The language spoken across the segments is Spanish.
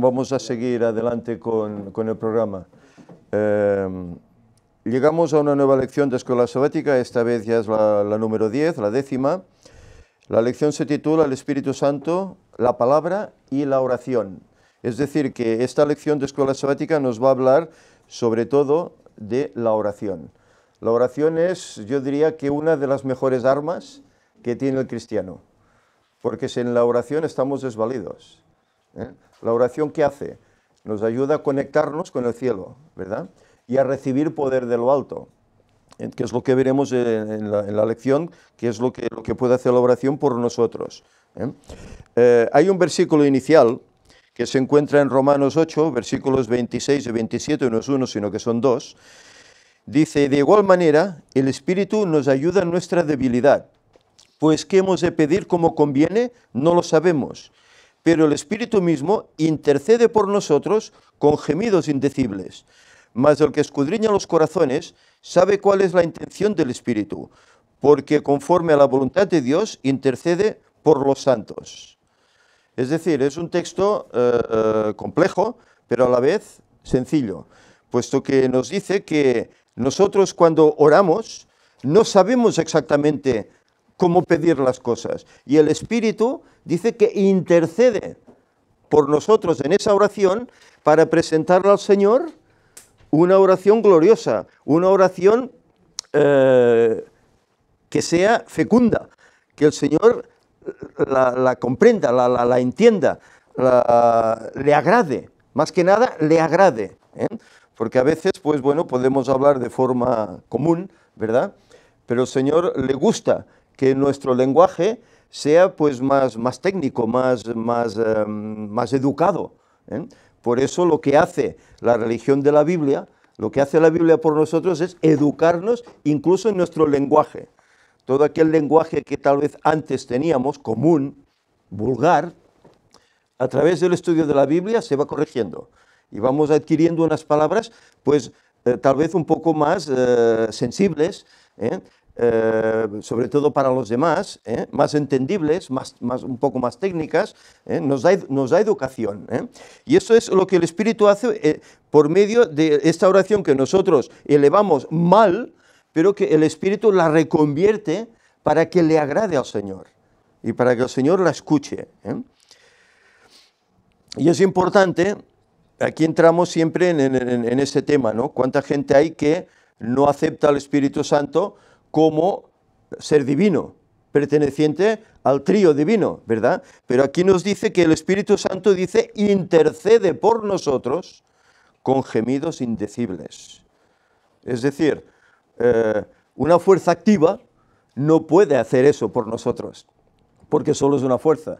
vamos a seguir adelante con, el programa. Em, llegamos a una nueva lección de Escuela Sabática, esta vez ya es la, la, número 10, la décima. La lección se titula El Espíritu Santo, la palabra y la oración. Es decir, que esta lección de Escuela Sabática nos va a hablar sobre todo de la oración. La oración es, yo diría que una de las mejores armas que tiene el cristiano, porque sin la oración estamos desvalidos. ¿eh? La oración que hace nos ayuda a conectarnos con el cielo, ¿verdad? Y a recibir poder de lo alto, ¿eh? que es lo que veremos en la, lección, que es lo que, lo que, puede hacer la oración por nosotros. ¿eh? hay un versículo inicial que se encuentra en Romanos 8, versículos 26 y 27, no es uno, sino que son dos. Dice, de igual manera, el Espíritu nos ayuda en nuestra debilidad, pues qué hemos de pedir como conviene, no lo sabemos pero el Espíritu mismo intercede por nosotros con gemidos indecibles. Mas el que escudriña los corazones sabe cuál es la intención del Espíritu, porque conforme a la voluntad de Dios intercede por los santos. Es decir, es un texto eh, eh, complejo, pero a la vez sencillo, puesto que nos dice que nosotros cuando oramos no sabemos exactamente cómo pedir las cosas. Y el Espíritu dice que intercede por nosotros en esa oración para presentarle al Señor una oración gloriosa, una oración eh, que sea fecunda, que el Señor la, comprenda, la, entienda, le agrade, más que nada le agrade. ¿eh? Porque a veces, pues bueno, podemos hablar de forma común, ¿verdad? Pero el Señor le gusta que nuestro lenguaje sea pues más, más técnico, más, más, em, más educado. ¿eh? Por eso lo que hace la religión de la Biblia, lo que hace la Biblia por nosotros es educarnos incluso en nuestro lenguaje. Todo aquel lenguaje que tal vez antes teníamos, común, vulgar, a través del estudio de la Biblia se va corrigiendo y vamos adquiriendo unas palabras pues eh, tal vez un poco más eh, sensibles, eh, sobre todo para los demás, ¿eh? más entendibles, más, más, un poco más técnicas, ¿eh? nos, da, nos, da, educación. Y eso es lo que el Espíritu hace por medio de esta oración que nosotros elevamos mal, pero que el Espíritu la reconvierte para que le agrade al Señor y para que el Señor la escuche. Y es importante, aquí entramos siempre en, este tema, ¿no? ¿Cuánta gente hay que no acepta al Espíritu Santo? como ser divino, perteneciente al trío divino, ¿verdad? Pero aquí nos dice que el Espíritu Santo dice, intercede por nosotros con gemidos indecibles. Es decir, eh, una fuerza activa no puede hacer eso por nosotros, porque solo es una fuerza.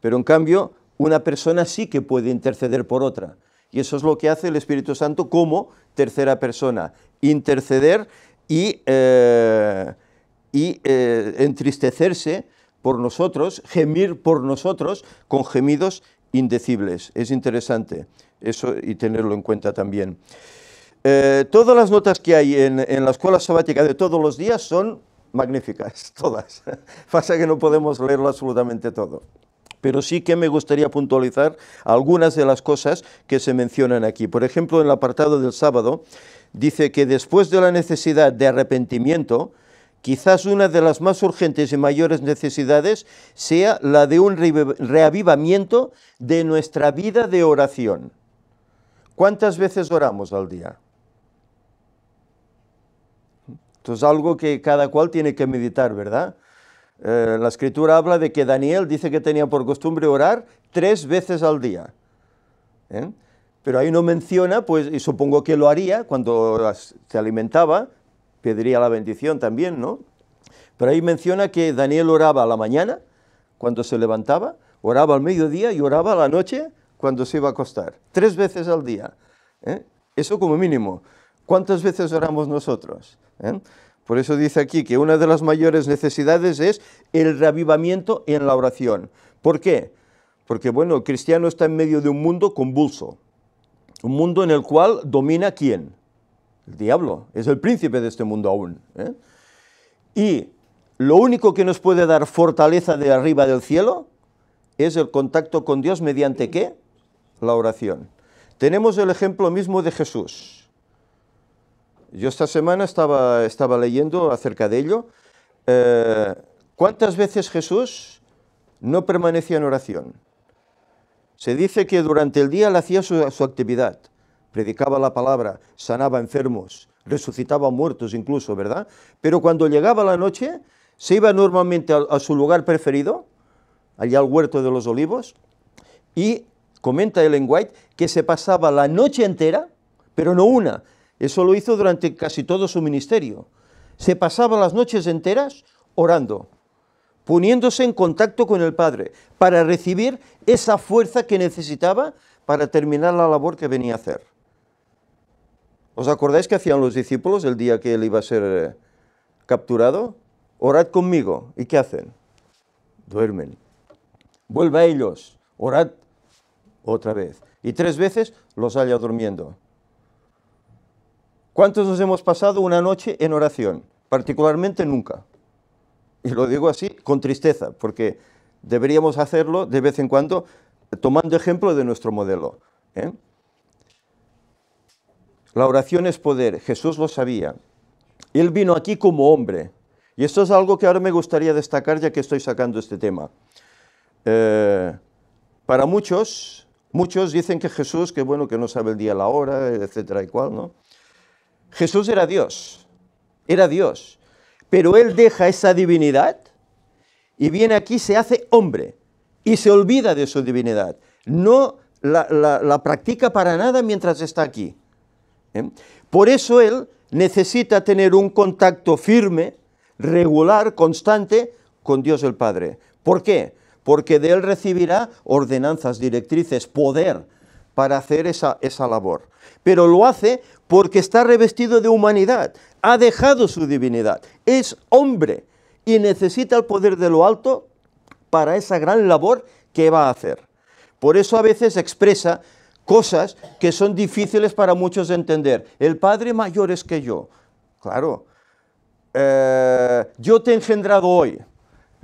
Pero en cambio, una persona sí que puede interceder por otra. Y eso es lo que hace el Espíritu Santo como tercera persona, interceder y, eh, eh, entristecerse por nosotros, gemir por nosotros con gemidos indecibles. Es interesante eso y tenerlo en cuenta también. Eh, todas las notas que hay en, en, la escuela sabática de todos los días son magníficas, todas. Pasa que no podemos leerlo absolutamente todo. Pero sí que me gustaría puntualizar algunas de las cosas que se mencionan aquí. Por ejemplo, en el apartado del sábado, dice que después de la necesidad de arrepentimiento, quizás una de las más urgentes y mayores necesidades sea la de un reavivamiento de nuestra vida de oración. ¿Cuántas veces oramos al día? Esto es algo que cada cual tiene que meditar, ¿verdad? Eh, la escritura habla de que Daniel dice que tenía por costumbre orar tres veces al día. ¿eh? Pero ahí no menciona, pues y supongo que lo haría cuando se alimentaba, pediría la bendición también, ¿no? Pero ahí menciona que Daniel oraba a la mañana, cuando se levantaba, oraba al mediodía y oraba a la noche cuando se iba a acostar. Tres veces al día. ¿eh? Eso como mínimo. ¿Cuántas veces oramos nosotros? ¿eh? Por eso dice aquí que una de las mayores necesidades es el reavivamiento en la oración. ¿Por qué? Porque, bueno, el cristiano está en medio de un mundo convulso. Un mundo en el cual domina quién? El diablo, es el príncipe de este mundo aún. ¿eh? Y lo único que nos puede dar fortaleza de arriba del cielo es el contacto con Dios mediante qué? La oración. Tenemos el ejemplo mismo de Jesús. Yo esta semana estaba, estaba leyendo acerca de ello. Eh, ¿Cuántas veces Jesús no permanecía en oración? Se dice que durante el día él hacía su, actividad, predicaba la palabra, sanaba enfermos, resucitaba muertos incluso, ¿verdad? Pero cuando llegaba la noche, se iba normalmente a su lugar preferido, allá al huerto de los olivos, y comenta Ellen White que se pasaba la noche entera, pero no una, eso lo hizo durante casi todo su ministerio, se pasaba las noches enteras orando poniéndose en contacto con el Padre para recibir esa fuerza que necesitaba para terminar la labor que venía a hacer. ¿Os acordáis que hacían los discípulos el día que él iba a ser eh, capturado? Orad conmigo. ¿Y qué hacen? Duermen. Vuelva a ellos. Orad otra vez. Y tres veces los halla durmiendo. ¿Cuántos nos hemos pasado una noche en oración? Particularmente nunca y lo digo así con tristeza, porque deberíamos hacerlo de vez en cuando tomando ejemplo de nuestro modelo. ¿eh? La oración es poder, Jesús lo sabía. Él vino aquí como hombre. Y esto es algo que ahora me gustaría destacar ya que estoy sacando este tema. Eh, para muchos, muchos dicen que Jesús, que bueno, que no sabe el día, la hora, etcétera y ¿no? Jesús era Dios, era Dios. Pero Él deja esa divinidad y viene aquí, se hace hombre y se olvida de su divinidad. No la, practica para nada mientras está aquí. ¿eh? Por eso Él necesita tener un contacto firme, regular, constante con Dios el Padre. ¿Por qué? Porque de Él recibirá ordenanzas, directrices, poder para hacer esa labor. Pero lo hace porque está revestido de humanidad, ha dejado su divinidad, es hombre y necesita el poder de lo alto para esa gran labor que va a hacer. Por eso a veces expresa cosas que son difíciles para muchos de entender. El Padre mayor es que yo. Claro, eh, yo te he engendrado hoy.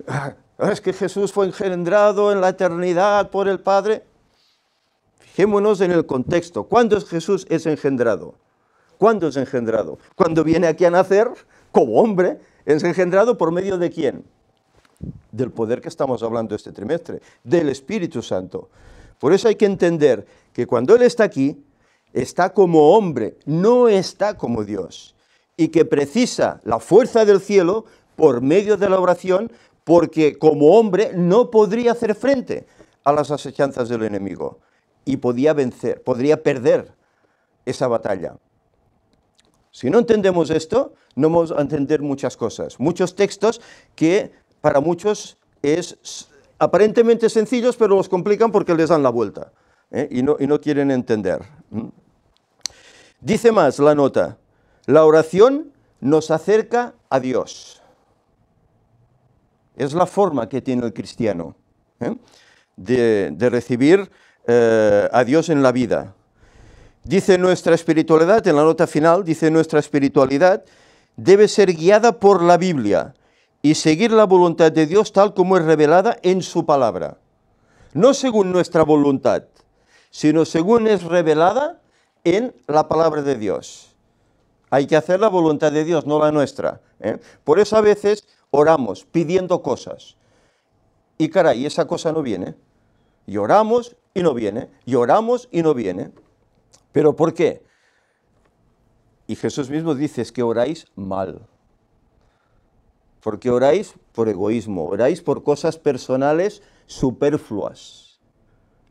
Ah, es que Jesús fue engendrado en la eternidad por el Padre. Fijémonos en el contexto. ¿Cuándo Jesús es engendrado? ¿Cuándo es engendrado? Cuando viene aquí a nacer, como hombre, es engendrado por medio de quién? Del poder que estamos hablando este trimestre, del Espíritu Santo. Por eso hay que entender que cuando Él está aquí, está como hombre, no está como Dios, y que precisa la fuerza del cielo por medio de la oración, porque como hombre no podría hacer frente a las asechanzas del enemigo y podía vencer, podría perder esa batalla. Si no entendemos esto, no vamos a entender muchas cosas, muchos textos que para muchos es aparentemente sencillos, pero los complican porque les dan la vuelta ¿eh? y, no, quieren entender. Dice más la nota, la oración nos acerca a Dios. Es la forma que tiene el cristiano ¿eh? de, recibir eh, a Dios en la vida. Dice nuestra espiritualidad, en la nota final, dice nuestra espiritualidad debe ser guiada por la Biblia y seguir la voluntad de Dios tal como es revelada en su palabra. No según nuestra voluntad, sino según es revelada en la palabra de Dios. Hay que hacer la voluntad de Dios, no la nuestra. ¿eh? Por eso a veces oramos pidiendo cosas. Y caray, esa cosa no viene. Y oramos y no viene. Y oramos y no viene. ¿Pero por qué? Y Jesús mismo dice, es que oráis mal. Porque oráis por egoísmo, oráis por cosas personales superfluas.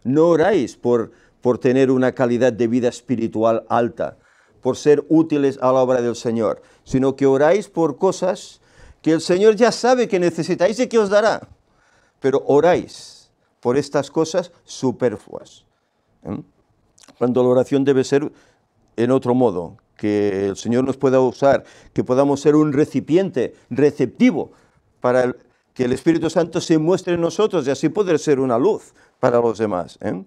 No oráis por, por tener una calidad de vida espiritual alta, por ser útiles a la obra del Señor, sino que oráis por cosas que el Señor ya sabe que necesitáis y que os dará. Pero oráis por estas cosas superfluas. ¿eh? cuando la oración debe ser en otro modo, que el Señor nos pueda usar, que podamos ser un recipiente receptivo para que el Espíritu Santo se muestre en nosotros y así poder ser una luz para los demás. ¿eh?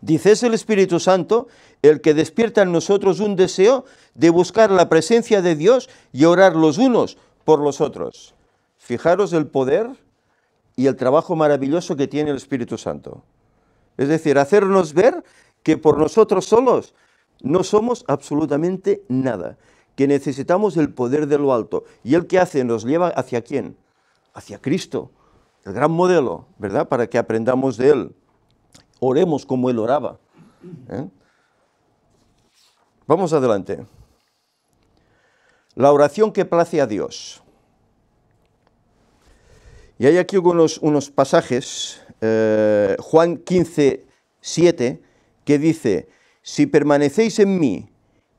Dices el Espíritu Santo el que despierta en nosotros un deseo de buscar la presencia de Dios y orar los unos por los otros. Fijaros el poder y el trabajo maravilloso que tiene el Espíritu Santo. Es decir, hacernos ver que por nosotros solos no somos absolutamente nada, que necesitamos el poder de lo alto. ¿Y él que hace? ¿Nos lleva hacia quién? Hacia Cristo, el gran modelo, ¿verdad? Para que aprendamos de Él. Oremos como Él oraba. ¿eh? Vamos adelante. La oración que place a Dios. Y hay aquí unos pasajes. Eh, Juan 15, 7 que dice, si permanecéis en mí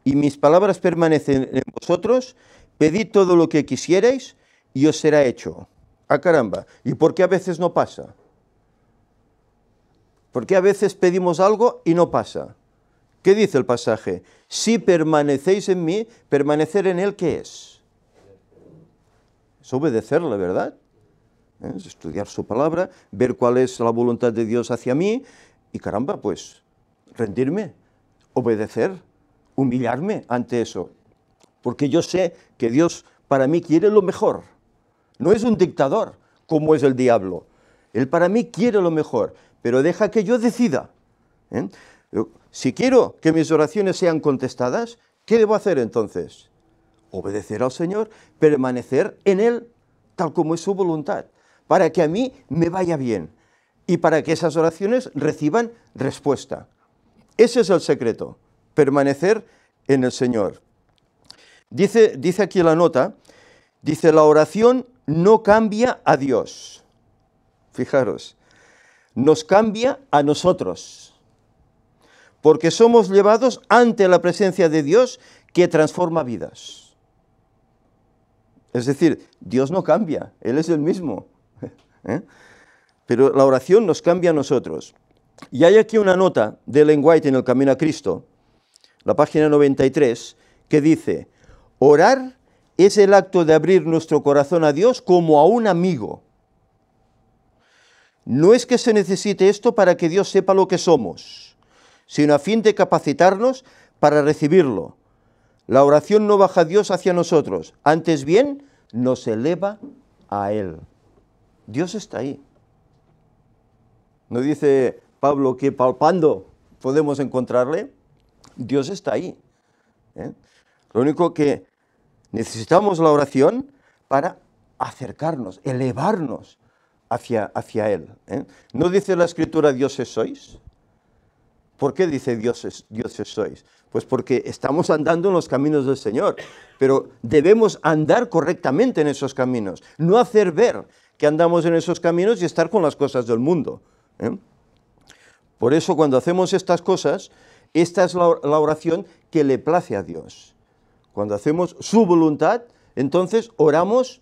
y mis palabras permanecen en vosotros, pedid todo lo que quisierais y os será hecho. Ah, caramba. ¿Y por qué a veces no pasa? ¿Por qué a veces pedimos algo y no pasa? ¿Qué dice el pasaje? Si permanecéis en mí, permanecer en él, ¿qué es? Es obedecerle, ¿verdad? ¿Eh? Es estudiar su palabra, ver cuál es la voluntad de Dios hacia mí y caramba, pues rendirme, obedecer, humillarme ante eso. Porque yo sé que Dios para mí quiere lo mejor. No es un dictador como es el diablo. Él para mí quiere lo mejor, pero deja que yo decida. ¿eh? Si quiero que mis oraciones sean contestadas, ¿qué debo hacer entonces? Obedecer al Señor, permanecer en Él tal como es su voluntad, para que a mí me vaya bien y para que esas oraciones reciban respuesta. Ese es el secreto, permanecer en el Señor. Dice, dice aquí la nota, dice, la oración no cambia a Dios. Fijaros, nos cambia a nosotros, porque somos llevados ante la presencia de Dios que transforma vidas. Es decir, Dios no cambia, Él es el mismo. ¿Eh? Pero la oración nos cambia a nosotros. Y hay aquí una nota de Ellen White en El Camino a Cristo, la página 93, que dice, orar es el acto de abrir nuestro corazón a Dios como a un amigo. No es que se necesite esto para que Dios sepa lo que somos, sino a fin de capacitarnos para recibirlo. La oración no baja a Dios hacia nosotros, antes bien nos eleva a Él. Dios está ahí. No dice, Pablo que palpando podemos encontrarle, Dios está ahí. ¿eh? Lo único que necesitamos la oración para acercarnos, elevarnos hacia, hacia Él. ¿eh? ¿No dice la Escritura dioses sois? ¿Por qué dice dioses, dioses sois? Pues porque estamos andando en los caminos del Señor, pero debemos andar correctamente en esos caminos, no hacer ver que andamos en esos caminos y estar con las cosas del mundo. ¿eh? Por eso cuando hacemos estas cosas, esta es la oración que le place a Dios. Cuando hacemos su voluntad, entonces oramos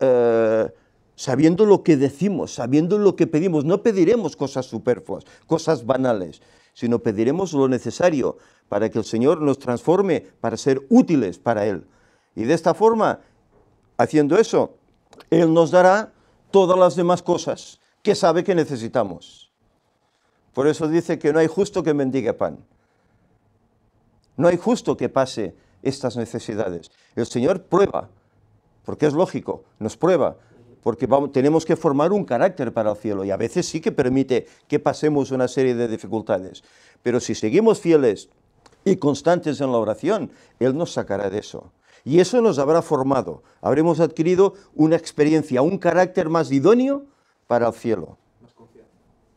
eh, sabiendo lo que decimos, sabiendo lo que pedimos. No pediremos cosas superfluas, cosas banales, sino pediremos lo necesario para que el Señor nos transforme, para ser útiles para Él. Y de esta forma, haciendo eso, Él nos dará todas las demás cosas que sabe que necesitamos. Por eso dice que no hay justo que mendigue pan. No hay justo que pase estas necesidades. El Señor prueba, porque es lógico, nos prueba, porque tenemos que formar un carácter para el cielo y a veces sí que permite que pasemos una serie de dificultades. Pero si seguimos fieles y constantes en la oración, Él nos sacará de eso. Y eso nos habrá formado, habremos adquirido una experiencia, un carácter más idóneo para el cielo.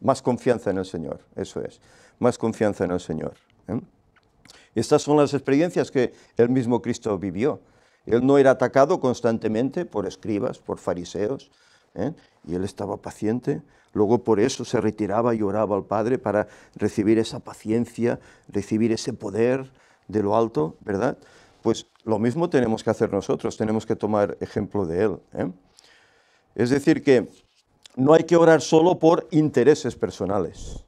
Más confianza en el Señor, eso es. Más confianza en el Señor. ¿eh? Estas son las experiencias que el mismo Cristo vivió. Él no era atacado constantemente por escribas, por fariseos, ¿eh? y él estaba paciente. Luego por eso se retiraba y oraba al Padre para recibir esa paciencia, recibir ese poder de lo alto, ¿verdad? Pues lo mismo tenemos que hacer nosotros, tenemos que tomar ejemplo de él. ¿eh? Es decir, que no hay que orar solo por intereses personales.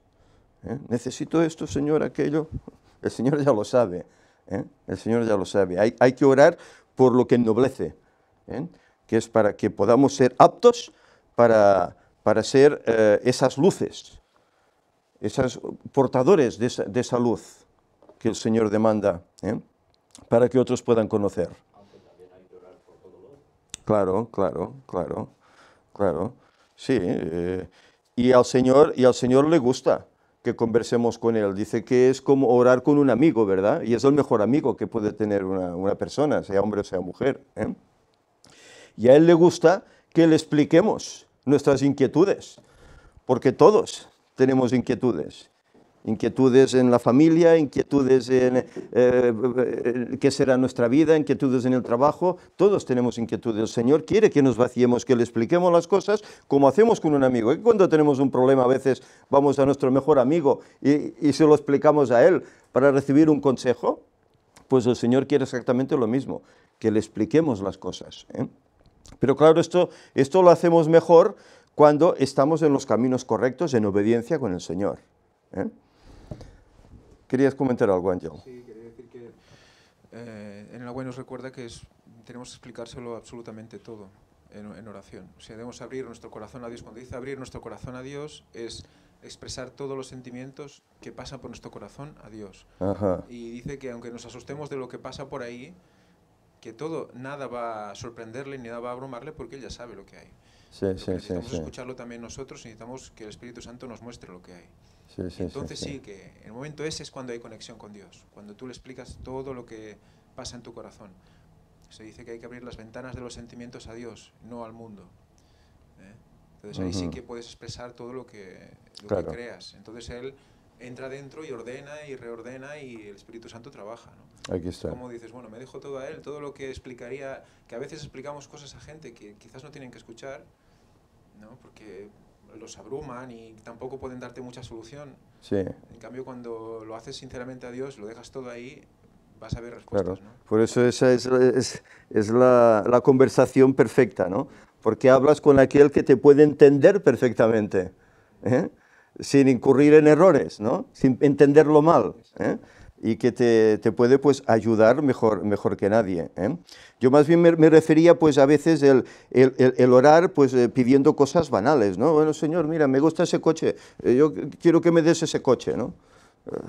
¿eh? Necesito esto, Señor, aquello. El Señor ya lo sabe. ¿eh? El Señor ya lo sabe. Hay, que orar por lo que ennoblece, ¿eh? que es para que podamos ser aptos para, para ser esas luces, esos portadores de esa, luz que el Señor demanda, para que otros puedan conocer. Claro, claro, claro, claro. Sí, eh, y, al Señor, y al Señor le gusta que conversemos con Él. Dice que es como orar con un amigo, ¿verdad? Y es el mejor amigo que puede tener una, persona, sea hombre o sea mujer. ¿eh? Y a Él le gusta que le expliquemos nuestras inquietudes, porque todos tenemos inquietudes inquietudes en la familia, inquietudes en eh, eh, qué será nuestra vida, inquietudes en el trabajo, todos tenemos inquietudes. El Señor quiere que nos vaciemos, que le expliquemos las cosas como hacemos con un amigo. Y cuando tenemos un problema a veces vamos a nuestro mejor amigo y, se lo explicamos a él para recibir un consejo, pues el Señor quiere exactamente lo mismo, que le expliquemos las cosas. ¿eh? Pero claro, esto, esto lo hacemos mejor cuando estamos en los caminos correctos, en obediencia con el Señor. Querías comentar algo, Ángel. Sí, quería decir que eh, en el agua nos recuerda que tenemos que explicárselo absolutamente todo en, oración. O sea, debemos abrir nuestro corazón a Dios. Cuando dice abrir nuestro corazón a Dios es expresar todos los sentimientos que pasan por nuestro corazón a Dios. Ajá. Y dice que aunque nos asustemos de lo que pasa por ahí, que todo, nada va a sorprenderle ni nada va a abrumarle porque él ya sabe lo que hay. Sí, sí, necesitamos sí, escucharlo también nosotros, necesitamos que el Espíritu Santo nos muestre lo que hay. Entonces sí, que que el momento ese es cuando hay conexión con Dios, cuando tú le explicas todo lo que pasa en tu corazón. Se dice que hay que abrir las ventanas de los sentimientos a Dios, no al mundo. ¿eh? Entonces ahí sí que puedes expresar todo lo que, creas. Entonces Él entra dentro y ordena y reordena y el Espíritu Santo trabaja. ¿no? Aquí está. Como dices, bueno, me dejo todo a él, todo lo que explicaría, que a veces explicamos cosas a gente que quizás no tienen que escuchar, ¿no? porque los abruman y tampoco pueden darte mucha solución. Sí. En cambio, cuando lo haces sinceramente a Dios, lo dejas todo ahí, vas a ver respuestas. Por eso esa es, la, conversación perfecta, ¿no? Porque hablas con aquel que te puede entender perfectamente, ¿eh? sin incurrir en errores, ¿no? Sin entenderlo mal. ¿eh? y que te, te, puede pues ayudar mejor, mejor que nadie. ¿eh? Yo más bien me, refería pues a veces el, el, orar pues eh, pidiendo cosas banales, ¿no? Bueno, Señor, mira, me gusta ese coche, eh, yo quiero que me des ese coche, ¿no? El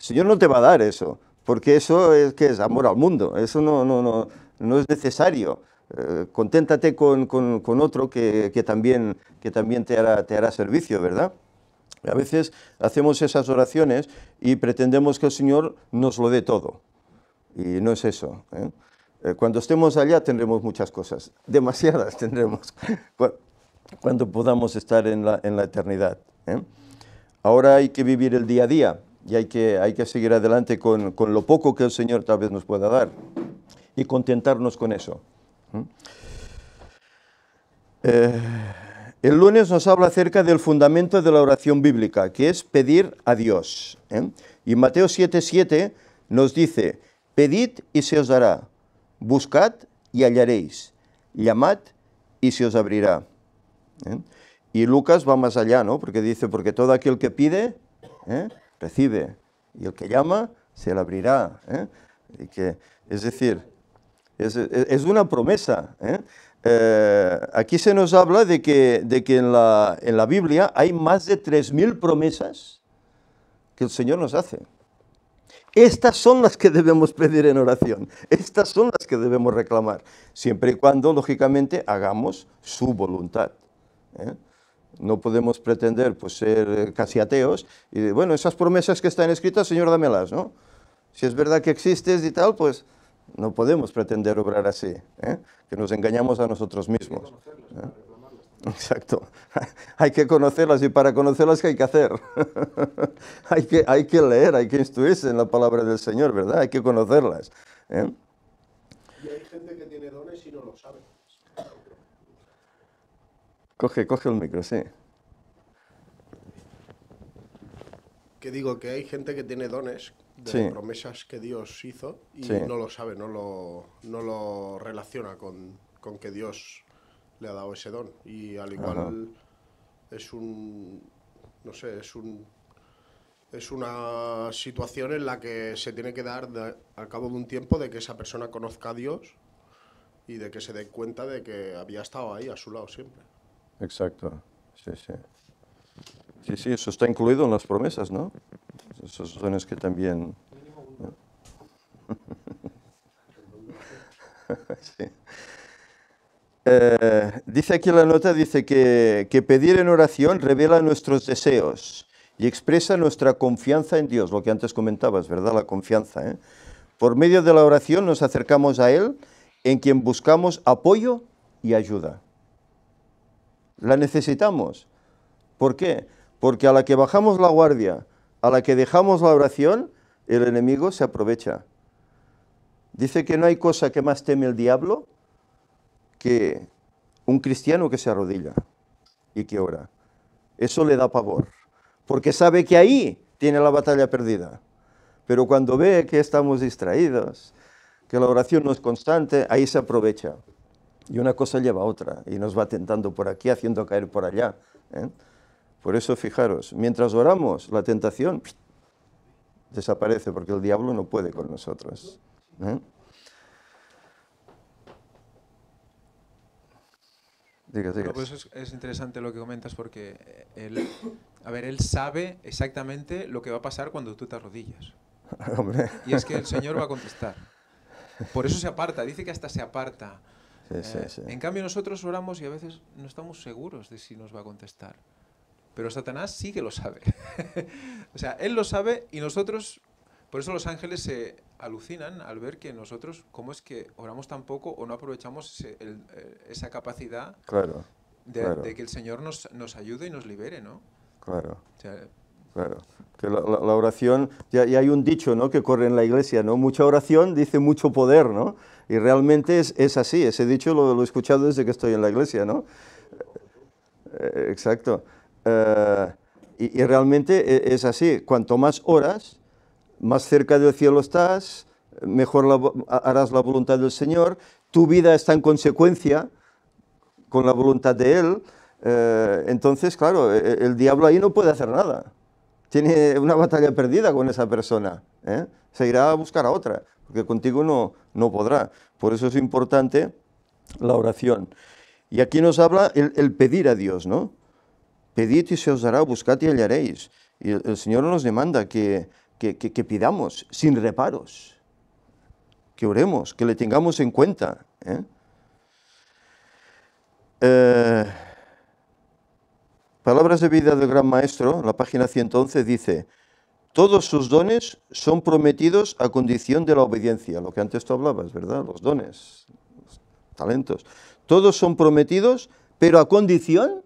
Señor no te va a dar eso, porque eso es que es amor al mundo, eso no, no, no, no es necesario. conténtate con, con, otro que, que, también, que también te hará, te hará servicio, ¿verdad? A veces hacemos esas oraciones y pretendemos que el Señor nos lo dé todo. Y no es eso. ¿eh? Eh, cuando estemos allá tendremos muchas cosas, demasiadas tendremos, cuando podamos estar en la, eternidad. ¿eh? Ahora hay que vivir el día a día y hay que, seguir adelante con, lo poco que el Señor tal vez nos pueda dar y contentarnos con eso. ¿eh? El lunes nos habla acerca del fundamento de la oración bíblica, que es pedir a Dios. ¿eh? Y Mateo 7:7 7 nos dice, pedid y se os dará, buscad y hallaréis, llamad y se os abrirá. ¿eh? Y Lucas va más allá, ¿no? Porque dice, porque todo aquel que pide, ¿eh? recibe, y el que llama, se le abrirá. Y que, es decir, es, es una promesa. Eh, aquí se nos habla de que, de que en, la, en la Biblia hay más de 3.000 promesas que el Señor nos hace. Estas son las que debemos pedir en oración, estas son las que debemos reclamar, siempre y cuando, lógicamente, hagamos su voluntad. ¿eh? No podemos pretender pues, ser eh, casi ateos y, bueno, esas promesas que están escritas, Señor, dámelas, ¿no? Si es verdad que existes y tal, pues no podemos pretender obrar así, ¿eh? que nos engañamos a nosotros mismos. ¿eh? Exacto. hay que conocerlas y para conocerlas, ¿qué hay que hacer? hay, que, hay que leer, hay que instruirse en la palabra del Señor, ¿verdad? Hay que conocerlas. ¿eh? Y hay gente que tiene dones y no lo sabe. Coge, coge el micro, sí. Que digo que hay gente que tiene dones de promesas que Dios hizo y no lo sabe, no lo, no lo relaciona con, que Dios le ha dado ese don. Y al igual es un, no sé, es un... Es una situación en la que se tiene que dar al cabo de un tiempo de que esa persona conozca a Dios y de que se dé cuenta de que había estado ahí a su lado siempre. Exacto, sí, sí. Sí, sí, eso está incluido en las promesas, ¿no? esos que también... Eh, dice aquí la nota, dice que, pedir en oración revela nuestros deseos y expresa nuestra confianza en Dios, lo que antes comentabas, ¿verdad? La confianza. ¿eh? Por medio de la oración nos acercamos a Él, en quien buscamos apoyo y ayuda. La necesitamos. ¿Por qué? Porque a la que bajamos la guardia, a la que dejamos la oración, el enemigo se aprovecha. Dice que no hay cosa que más teme el diablo que un cristiano que se arrodilla y que ora. Eso le da pavor, porque sabe que ahí tiene la batalla perdida. Pero cuando ve que estamos distraídos, que la oración no es constante, ahí se aprovecha. Y una cosa lleva a otra, y nos va tentando por aquí, haciendo caer por allá. ¿eh? Por eso fijaros, mientras oramos, la tentación desaparece porque el diablo no puede con nosotros. ¿eh? Diga, pues, es, interesante lo que comentas porque eh, él, a ver, él sabe exactamente lo que va a pasar cuando tú te arrodillas. Y es que el Señor va a contestar. Por eso se aparta, dice que hasta se aparta. Eh, en cambio nosotros oramos y a veces no estamos seguros de si nos va a contestar pero Satanás sí que lo sabe. o sea, él lo sabe y nosotros, por eso los ángeles se alucinan al ver que nosotros, cómo es que oramos tan poco o no aprovechamos eh, esa capacidad claro, de, que el Señor nos, ayude y nos libere, ¿no? Claro. Claro, que la, oración, ya, hay un dicho ¿no? que corre en la iglesia, ¿no? mucha oración dice mucho poder, ¿no? y realmente es, así, ese dicho lo, he escuchado desde que estoy en la iglesia. ¿no? Eh, exacto. Eh, y, realmente e, es así, cuanto más horas, más cerca del cielo estás, mejor harás la voluntad del Señor, tu vida está en consecuencia con la voluntad de Él, eh, entonces, claro, e, e, el, diablo ahí no puede hacer nada. Tiene una batalla perdida con esa persona. ¿eh? Se irá a buscar a otra, porque contigo no, no podrá. Por eso es importante la oración. Y aquí nos habla el pedir a Dios, ¿no? pedid y se os dará, buscad y hallaréis. Y el, Señor nos demanda que, pidamos sin reparos, que oremos, que le tengamos en cuenta. ¿eh? Eh, palabras de vida del Gran Maestro, la página 111 dice, todos sus dones son prometidos a condición de la obediencia, lo que antes tú hablabas, ¿verdad? Los dones, los talentos. Todos son prometidos, pero a condición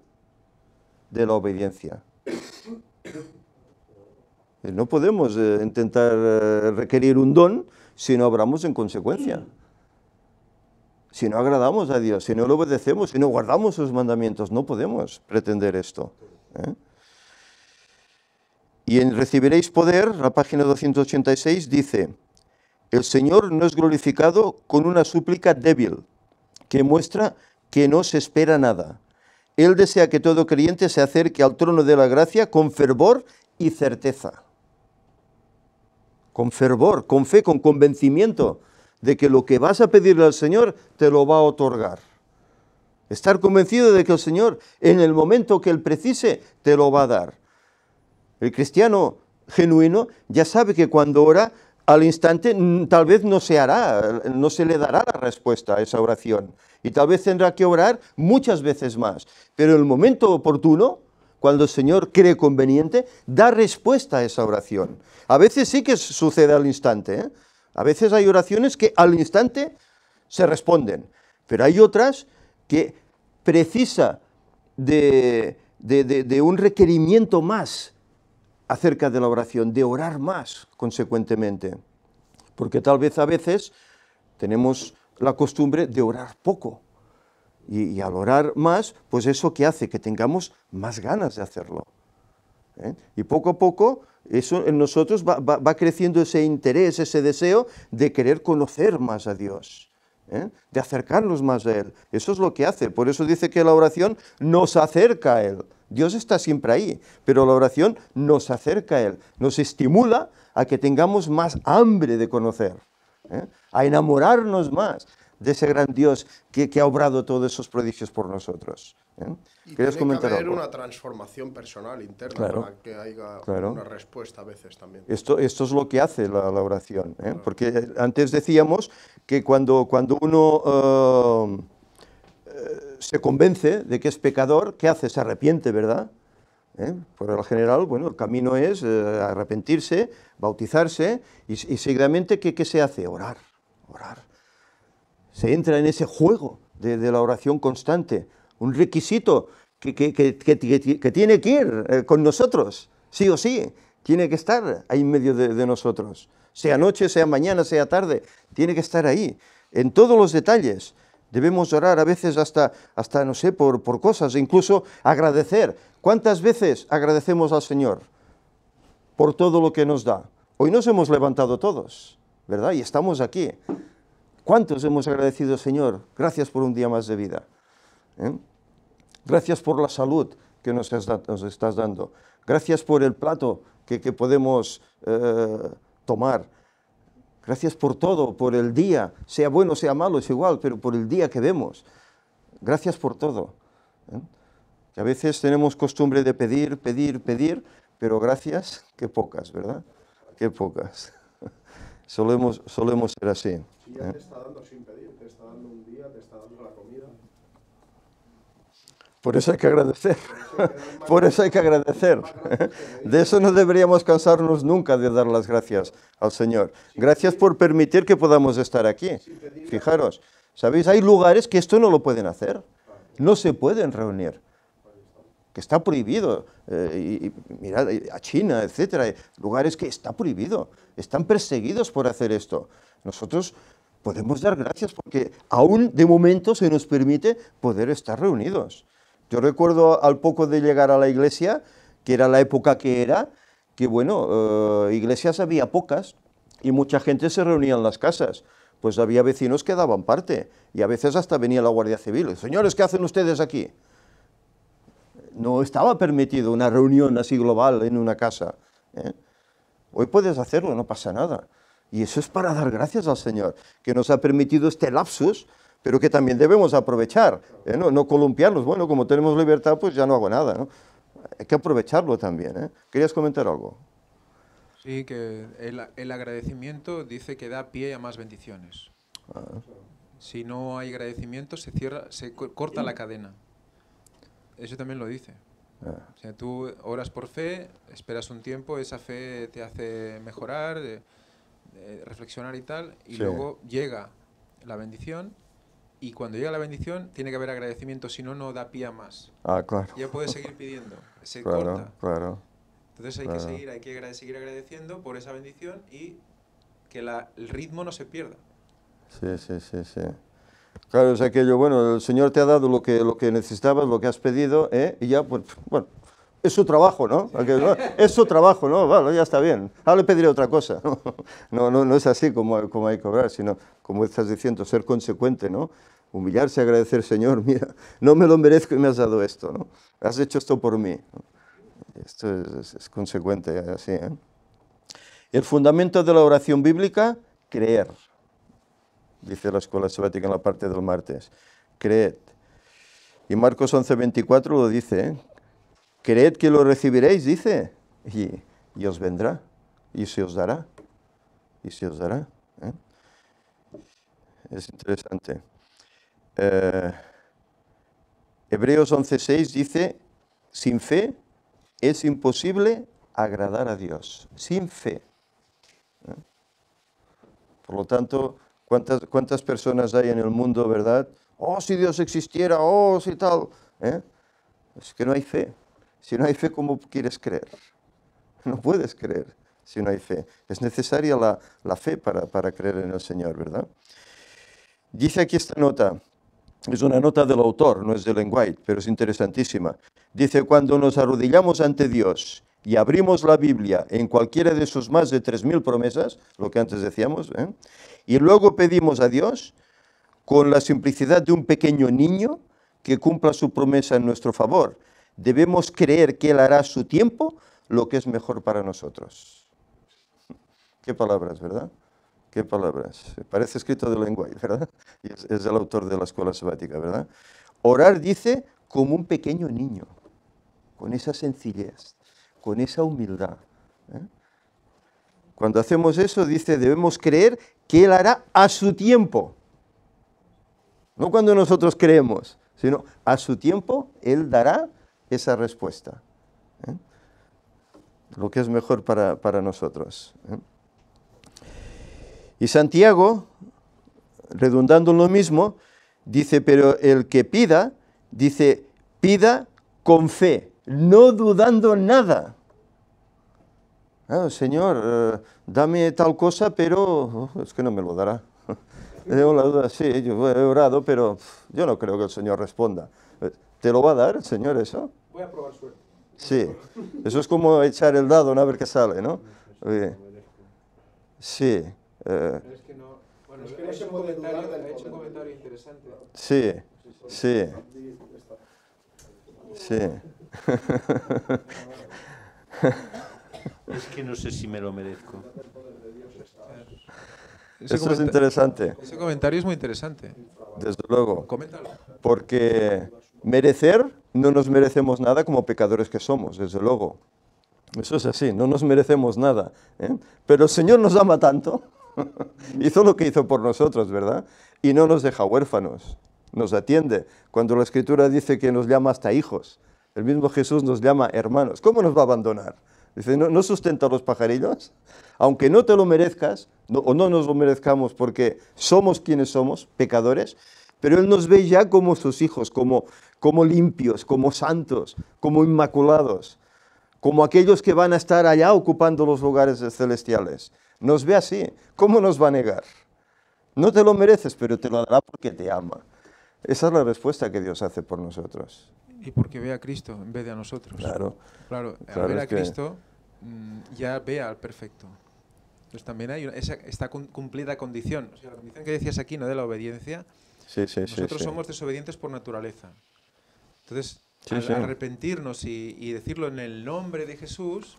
de la obediencia. Eh, no podemos eh, intentar eh, requerir un don si no abramos en consecuencia. Si no agradamos a Dios, si no lo obedecemos, si no guardamos sus mandamientos, no podemos pretender esto. Y en Recibiréis Poder, la página 286, dice, el Señor no es glorificado con una súplica débil que muestra que no se espera nada él desea que todo creyente se acerque al trono de la gracia con fervor y certeza. Con fervor, con fe, con convencimiento de que lo que vas a pedirle al Señor te lo va a otorgar. Estar convencido de que el Señor en el momento que Él precise te lo va a dar. El cristiano genuino ya sabe que cuando ora al instante tal vez no se hará, no se le dará la respuesta a esa oración. Y tal vez tendrá que orar muchas veces más. Pero en el momento oportuno, cuando el Señor cree conveniente, da respuesta a esa oración. A veces sí que sucede al instante. ¿eh? A veces hay oraciones que al instante se responden. Pero hay otras que precisa de un requerimiento más acerca de la oración, de orar más, consecuentemente. Porque tal vez a veces tenemos la costumbre de orar poco. Y, al orar más, pues eso que hace que tengamos más ganas de hacerlo. ¿eh? Y poco a poco eso en nosotros va, creciendo ese interés, ese deseo de querer conocer más a Dios, ¿eh? de acercarnos más a Él. Eso es lo que hace. Por eso dice que la oración nos acerca a Él. Dios está siempre ahí, pero la oración nos acerca a Él, nos estimula a que tengamos más hambre de conocer, ¿eh? a enamorarnos más de ese gran Dios que, ha obrado todos esos prodigios por nosotros. ¿eh? Y tiene comentar que haber una transformación personal interna para que haya una respuesta a veces también. Esto, es lo que hace la, oración, ¿eh? porque antes decíamos que cuando, cuando uno... Eh, se convence de que es pecador, ¿qué hace? Se arrepiente, ¿verdad? ¿Eh? Por lo general, bueno, el camino es eh, arrepentirse, bautizarse y, seguramente seguidamente, ¿qué, se hace? Orar, orar. Se entra en ese juego de, la oración constante, un requisito que, que, tiene que ir eh, con nosotros, sí o sí, tiene que estar ahí en medio de, de nosotros, sea noche, sea mañana, sea tarde, tiene que estar ahí, en todos los detalles. Debemos orar a veces hasta, hasta no sé, por, por cosas, incluso agradecer. ¿Cuántas veces agradecemos al Señor por todo lo que nos da? Hoy nos hemos levantado todos, ¿verdad? Y estamos aquí. ¿Cuántos hemos agradecido, Señor? Gracias por un día más de vida. ¿eh? Gracias por la salud que nos, estás dando. Gracias por el plato que, podemos eh, tomar. Gracias por todo, por el día, sea bueno, sea malo, es igual, pero por el día que vemos. Gracias por todo. ¿Eh? a veces tenemos costumbre de pedir, pedir, pedir, pero gracias, qué pocas, ¿verdad? Qué pocas. Solemos, solemos ser así. Si te ¿eh? está dando sin pedir, te está dando un día, te está dando la por eso hay que agradecer. Por eso hay que agradecer. De eso no deberíamos cansarnos nunca de dar las gracias al Señor. Gracias por permitir que podamos estar aquí. Fijaros, ¿sabéis? Hay lugares que esto no lo pueden hacer. No se pueden reunir. Que está prohibido. Eh, mirad, eh, a China, etcétera. Lugares que está prohibido. Están perseguidos por hacer esto. Nosotros podemos dar gracias porque aún de momento se nos permite poder estar reunidos. Yo recuerdo al poco de llegar a la iglesia, que era la época que era, que bueno, eh, iglesias había pocas y mucha gente se reunía en las casas. Pues había vecinos que daban parte y a veces hasta venía la Guardia Civil. Señores, ¿qué hacen ustedes aquí? No estaba permitido una reunión así global en una casa. ¿eh? Hoy puedes hacerlo, no pasa nada. Y eso es para dar gracias al Señor, que nos ha permitido este lapsus pero que también debemos aprovechar, ¿eh? no, no, columpiarnos. Bueno, como tenemos libertad, pues ya no hago nada. ¿no? Hay que aprovecharlo también. ¿eh? ¿Querías comentar algo? Sí, que el, agradecimiento dice que da pie a más bendiciones. Ah. Si no hay agradecimiento, se cierra, se corta la cadena. Eso también lo dice. Ah. tú oras por fe, esperas un tiempo, esa fe te hace mejorar, reflexionar y tal, y luego llega la bendición y cuando llega la bendición tiene que haber agradecimiento, si no, no da pie más. Ah, claro. Ya puedes seguir pidiendo, se corta. Entonces hay que seguir, hay que seguir agradeciendo por esa bendición y que el ritmo no se pierda. Sí, sí, sí, sí. Claro, es aquello, bueno, el Señor te ha dado lo que, lo que necesitabas, lo que has pedido, ¿eh? y ya, pues, bueno, es su trabajo, ¿no? es su trabajo, ¿no? Vale, ya está bien. Ahora le pediré otra cosa. No, no, no, es así como, como hay que obrar, sino, como estás diciendo, ser consecuente, ¿no? humillarse, agradecer, Señor, mira, no me lo merezco y me has dado esto, ¿no? Has hecho esto por mí. Esto es, consecuente, así. ¿eh? El fundamento de la oración bíblica, creer. Dice la escuela sabática en la parte del martes. Creed. Y Marcos 11:24 lo dice. ¿eh? Creed que lo recibiréis, dice. Y, y, os vendrá. Y se os dará. Y se os dará. ¿eh? Es interesante. Eh, Hebreos Hebreos 11.6 dice, sin fe es imposible agradar a Dios, sin fe. ¿Eh? Por lo tanto, ¿cuántas, ¿cuántas personas hay en el mundo, verdad? Oh, si Dios existiera, oh, si tal. ¿eh? Es que no hay fe. Si no hay fe, ¿cómo quieres creer? No puedes creer si no hay fe. Es necesaria la, fe para, para creer en el Señor, ¿verdad? Dice aquí esta nota, es una nota del autor, no es de Len White, pero es interesantísima. Dice, cuando nos arrodillamos ante Dios y abrimos la Biblia en cualquiera de sus más de 3.000 promesas, lo que antes decíamos, ¿eh? y luego pedimos a Dios, con la simplicidad de un pequeño niño, que cumpla su promesa en nuestro favor. Debemos creer que Él hará a su tiempo lo que es mejor para nosotros. Qué palabras, ¿verdad? ¿Qué palabras? Parece escrito de lengua, ¿verdad? Y es, el autor de la escuela sabática, ¿verdad? Orar dice como un pequeño niño, con esa sencillez, con esa humildad. ¿eh? Cuando hacemos eso, dice, debemos creer que Él hará a su tiempo. No cuando nosotros creemos, sino a su tiempo Él dará esa respuesta. ¿eh? Lo que es mejor para, para nosotros. ¿eh? Y Santiago, redundando en lo mismo, dice, pero el que pida, dice, pida con fe, no dudando nada. señor, eh, dame tal cosa, pero oh, es que no me lo dará. la duda, sí, yo he orado, pero yo no creo que el Señor responda. Eh, ¿Te lo va a dar el Señor eso? Voy a probar suerte. Sí, eso es como echar el dado a ver qué sale, ¿no? Sí. Eh, es que no, hecho comentario interesante. Sí, sí. Sí. es que no sé si me lo merezco. Eso es interesante. Ese comentario es muy interesante. Desde luego. Porque merecer no nos merecemos nada como pecadores que somos, desde luego. Eso es así, no nos merecemos nada. ¿eh? Pero el Señor nos ama tanto hizo lo que hizo por nosotros, ¿verdad? Y no nos deja huérfanos, nos atiende. Cuando la Escritura dice que nos llama hasta hijos, el mismo Jesús nos llama hermanos. ¿Cómo nos va a abandonar? Dice, ¿no, sustenta a los pajarillos? Aunque no te lo merezcas, o no nos lo merezcamos porque somos quienes somos, pecadores, pero Él nos ve ya como sus hijos, como limpios, como santos, como inmaculados, como aquellos que van a estar allá ocupando los lugares celestiales. Nos ve así. ¿Cómo nos va a negar? No te lo mereces, pero te lo dará porque te ama. Esa es la respuesta que Dios hace por nosotros. Y porque ve a Cristo en vez de a nosotros. Claro. Claro, al ver a Cristo mm, ya ve al perfecto. Entonces pues también hay una, cumplida condición. O sea, la condición que decías aquí, ¿no? De la obediencia. Sí, sí, nosotros somos desobedientes por naturaleza. Entonces, arrepentirnos y decirlo en el nombre de Jesús,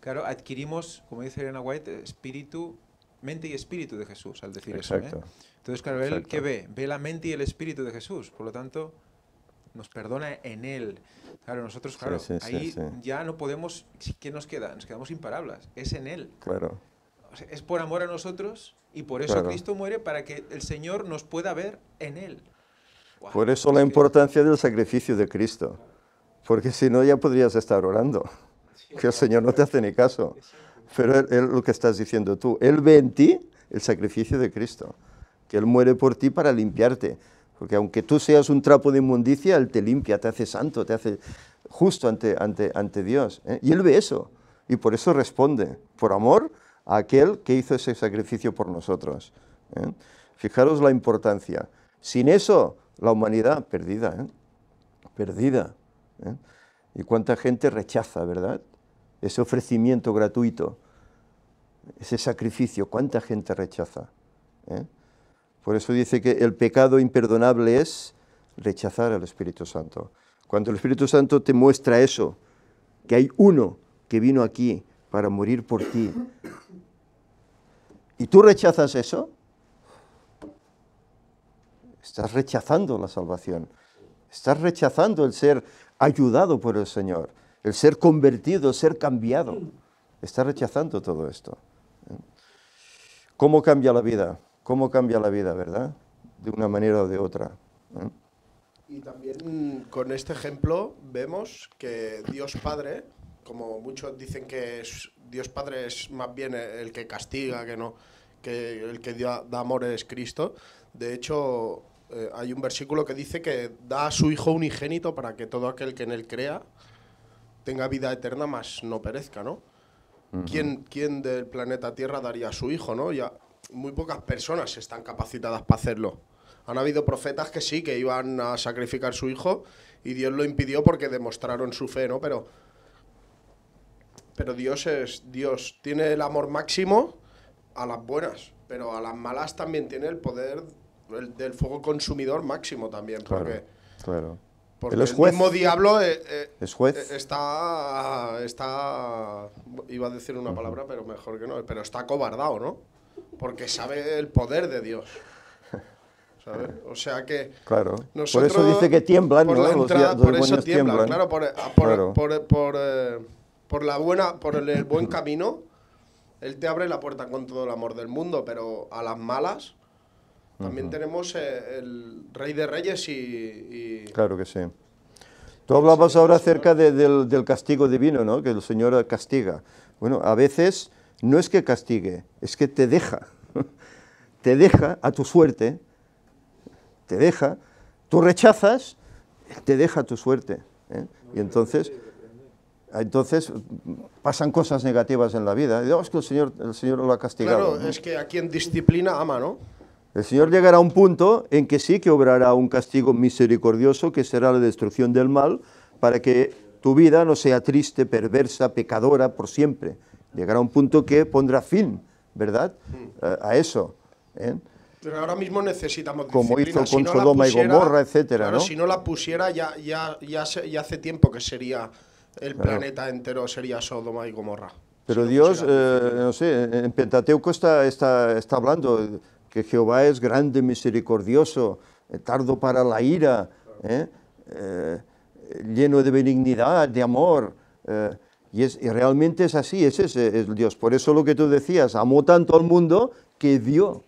Claro, adquirimos, como dice Elena White, espíritu, mente y espíritu de Jesús al decir eso. ¿eh? Entonces, claro, él que ve, ve la mente y el espíritu de Jesús, por lo tanto, nos perdona en él. Claro, nosotros, claro, ahí ya no podemos, ¿qué nos queda? Nos quedamos sin palabras, es en él. Claro. es por amor a nosotros y por eso Cristo muere para que el Señor nos pueda ver en él. por eso la importancia del sacrificio de Cristo, porque si no ya podrías estar orando que el Señor no te hace ni caso. Pero él, lo que estás diciendo tú, Él ve en ti el sacrificio de Cristo, que Él muere por ti para limpiarte. Porque aunque tú seas un trapo de inmundicia, Él te limpia, te hace santo, te hace justo ante, ante, ante Dios. ¿eh? Y Él ve eso. Y por eso responde, por amor a aquel que hizo ese sacrificio por nosotros. ¿eh? Fijaros la importancia. Sin eso, la humanidad perdida, ¿eh? perdida. Y cuánta gente rechaza, ¿verdad? ese ofrecimiento gratuito, ese sacrificio, ¿cuánta gente rechaza? ¿Eh? Por eso dice que el pecado imperdonable es rechazar al Espíritu Santo. Cuando el Espíritu Santo te muestra eso, que hay uno que vino aquí para morir por ti, y tú rechazas eso, estás rechazando la salvación, estás rechazando el ser ayudado por el Señor, el ser convertido, ser cambiado. Está rechazando todo esto. ¿Cómo cambia la vida? ¿Cómo cambia la vida, verdad? De una manera o de otra. ¿eh? Y también con este ejemplo vemos que Dios Padre, como muchos dicen que Dios Padre es más bien el que castiga, que no, que el que da, amor es Cristo. De hecho, eh, hay un versículo que dice que da a su Hijo unigénito para que todo aquel que en él crea tenga vida eterna, más no perezca, ¿no? ¿Quién, del planeta Tierra daría a su hijo, no? Ya, muy pocas personas están capacitadas para hacerlo. Han habido profetas que sí, que iban a sacrificar su hijo y Dios lo impidió porque demostraron su fe, ¿no? Pero, pero Dios es Dios, tiene el amor máximo a las buenas, pero a las malas también tiene el poder del fuego consumidor máximo también. Claro, claro. Porque el mismo diablo eh, eh, eh, está, está, iba a decir una palabra, pero mejor que no, pero está cobardado, ¿no? Porque sabe el poder de Dios. O sea que... Claro. Nosotros, por eso dice que tiemblan, por ¿no? La los, por eso tiemblan, claro, por, buena, por el buen camino, Él te abre la puerta con todo el amor del mundo, pero a las malas también tenemos eh, el Rey de Reyes y, Claro que sí. Tú hablabas ahora acerca del, castigo divino, ¿no? Que el Señor castiga. Bueno, a veces no es que castigue, es que te deja. Te deja a tu suerte. Te deja. Tú rechazas, te deja a tu suerte. ¿eh? Y entonces, entonces pasan cosas negativas en la vida. digamos que el Señor, el Señor lo ha castigado. Claro, es que a quien disciplina ama, ¿no? El Señor llegará a un punto en que sí que obrará un castigo misericordioso que será la destrucción del mal para que tu vida no sea triste, perversa, pecadora por siempre. Llegará a un punto que pondrá fin, ¿verdad? Mm. A, eso. ¿eh? Pero ahora mismo necesitamos Como hizo con Sodoma y Gomorra, etcétera, si no la pusiera ya, ya, ya, hace tiempo que sería el planeta entero, sería Sodoma y Gomorra. Pero Dios, eh, no, sé, en Pentateuco está, está hablando que Jehová es grande, misericordioso, eh, tardo para la ira, eh, eh, lleno de benignidad, de amor. y, es, realmente es así, ese es, el Dios. Por eso lo que tú decías, amó tanto al mundo que dio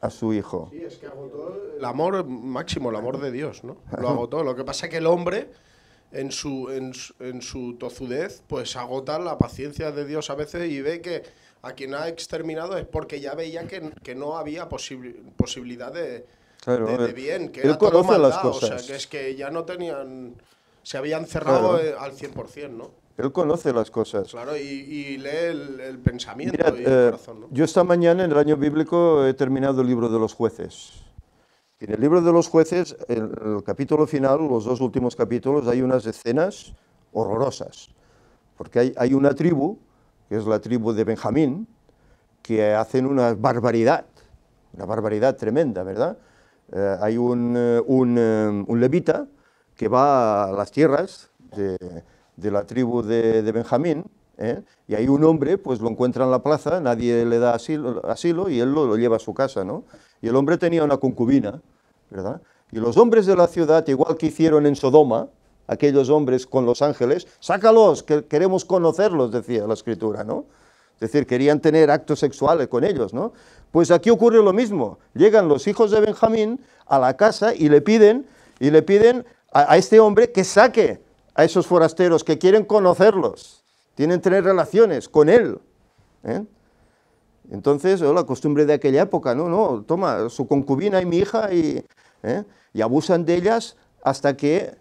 a su hijo. Sí, es que agotó el amor máximo, el amor de Dios, ¿no? Lo agotó. Lo que pasa es que el hombre, en en su tozudez, pues agota la paciencia de Dios a veces y ve que a quien ha exterminado es porque ya veía que, que no había posibilidad de, bien, que él era las cosas. o sea, que es que ya no tenían, se habían cerrado eh, al 100%, ¿no? Él conoce las cosas. Claro, y, lee el, el pensamiento y el eh, corazón, ¿no? Yo esta mañana en el año bíblico he terminado el libro de los jueces. En el libro de los jueces, en el capítulo final, los dos últimos capítulos, hay unas escenas horrorosas, porque hay, hay una tribu que es la tribu de Benjamín, que hacen una barbaridad, una barbaridad tremenda, ¿verdad? Eh, hay eh, eh, un, levita que va a las tierras de, la tribu de, Benjamín, y hay un hombre, pues lo encuentra en la plaza, nadie le da asilo, y él lo, lo, lleva a su casa, ¿no? Y el hombre tenía una concubina, ¿verdad? Y los hombres de la ciudad, igual que hicieron en Sodoma, aquellos hombres con los ángeles, sácalos, queremos conocerlos, decía la escritura, ¿no? Es decir, querían tener actos sexuales con ellos, ¿no? Pues aquí ocurre lo mismo. Llegan los hijos de Benjamín a la casa y le piden, y le piden a, este hombre que saque a esos forasteros que quieren conocerlos, tienen tener relaciones con él. ¿eh? Entonces, es oh, la costumbre de aquella época, no, no, toma, su concubina y mi hija y ¿eh? abusan de ellas hasta que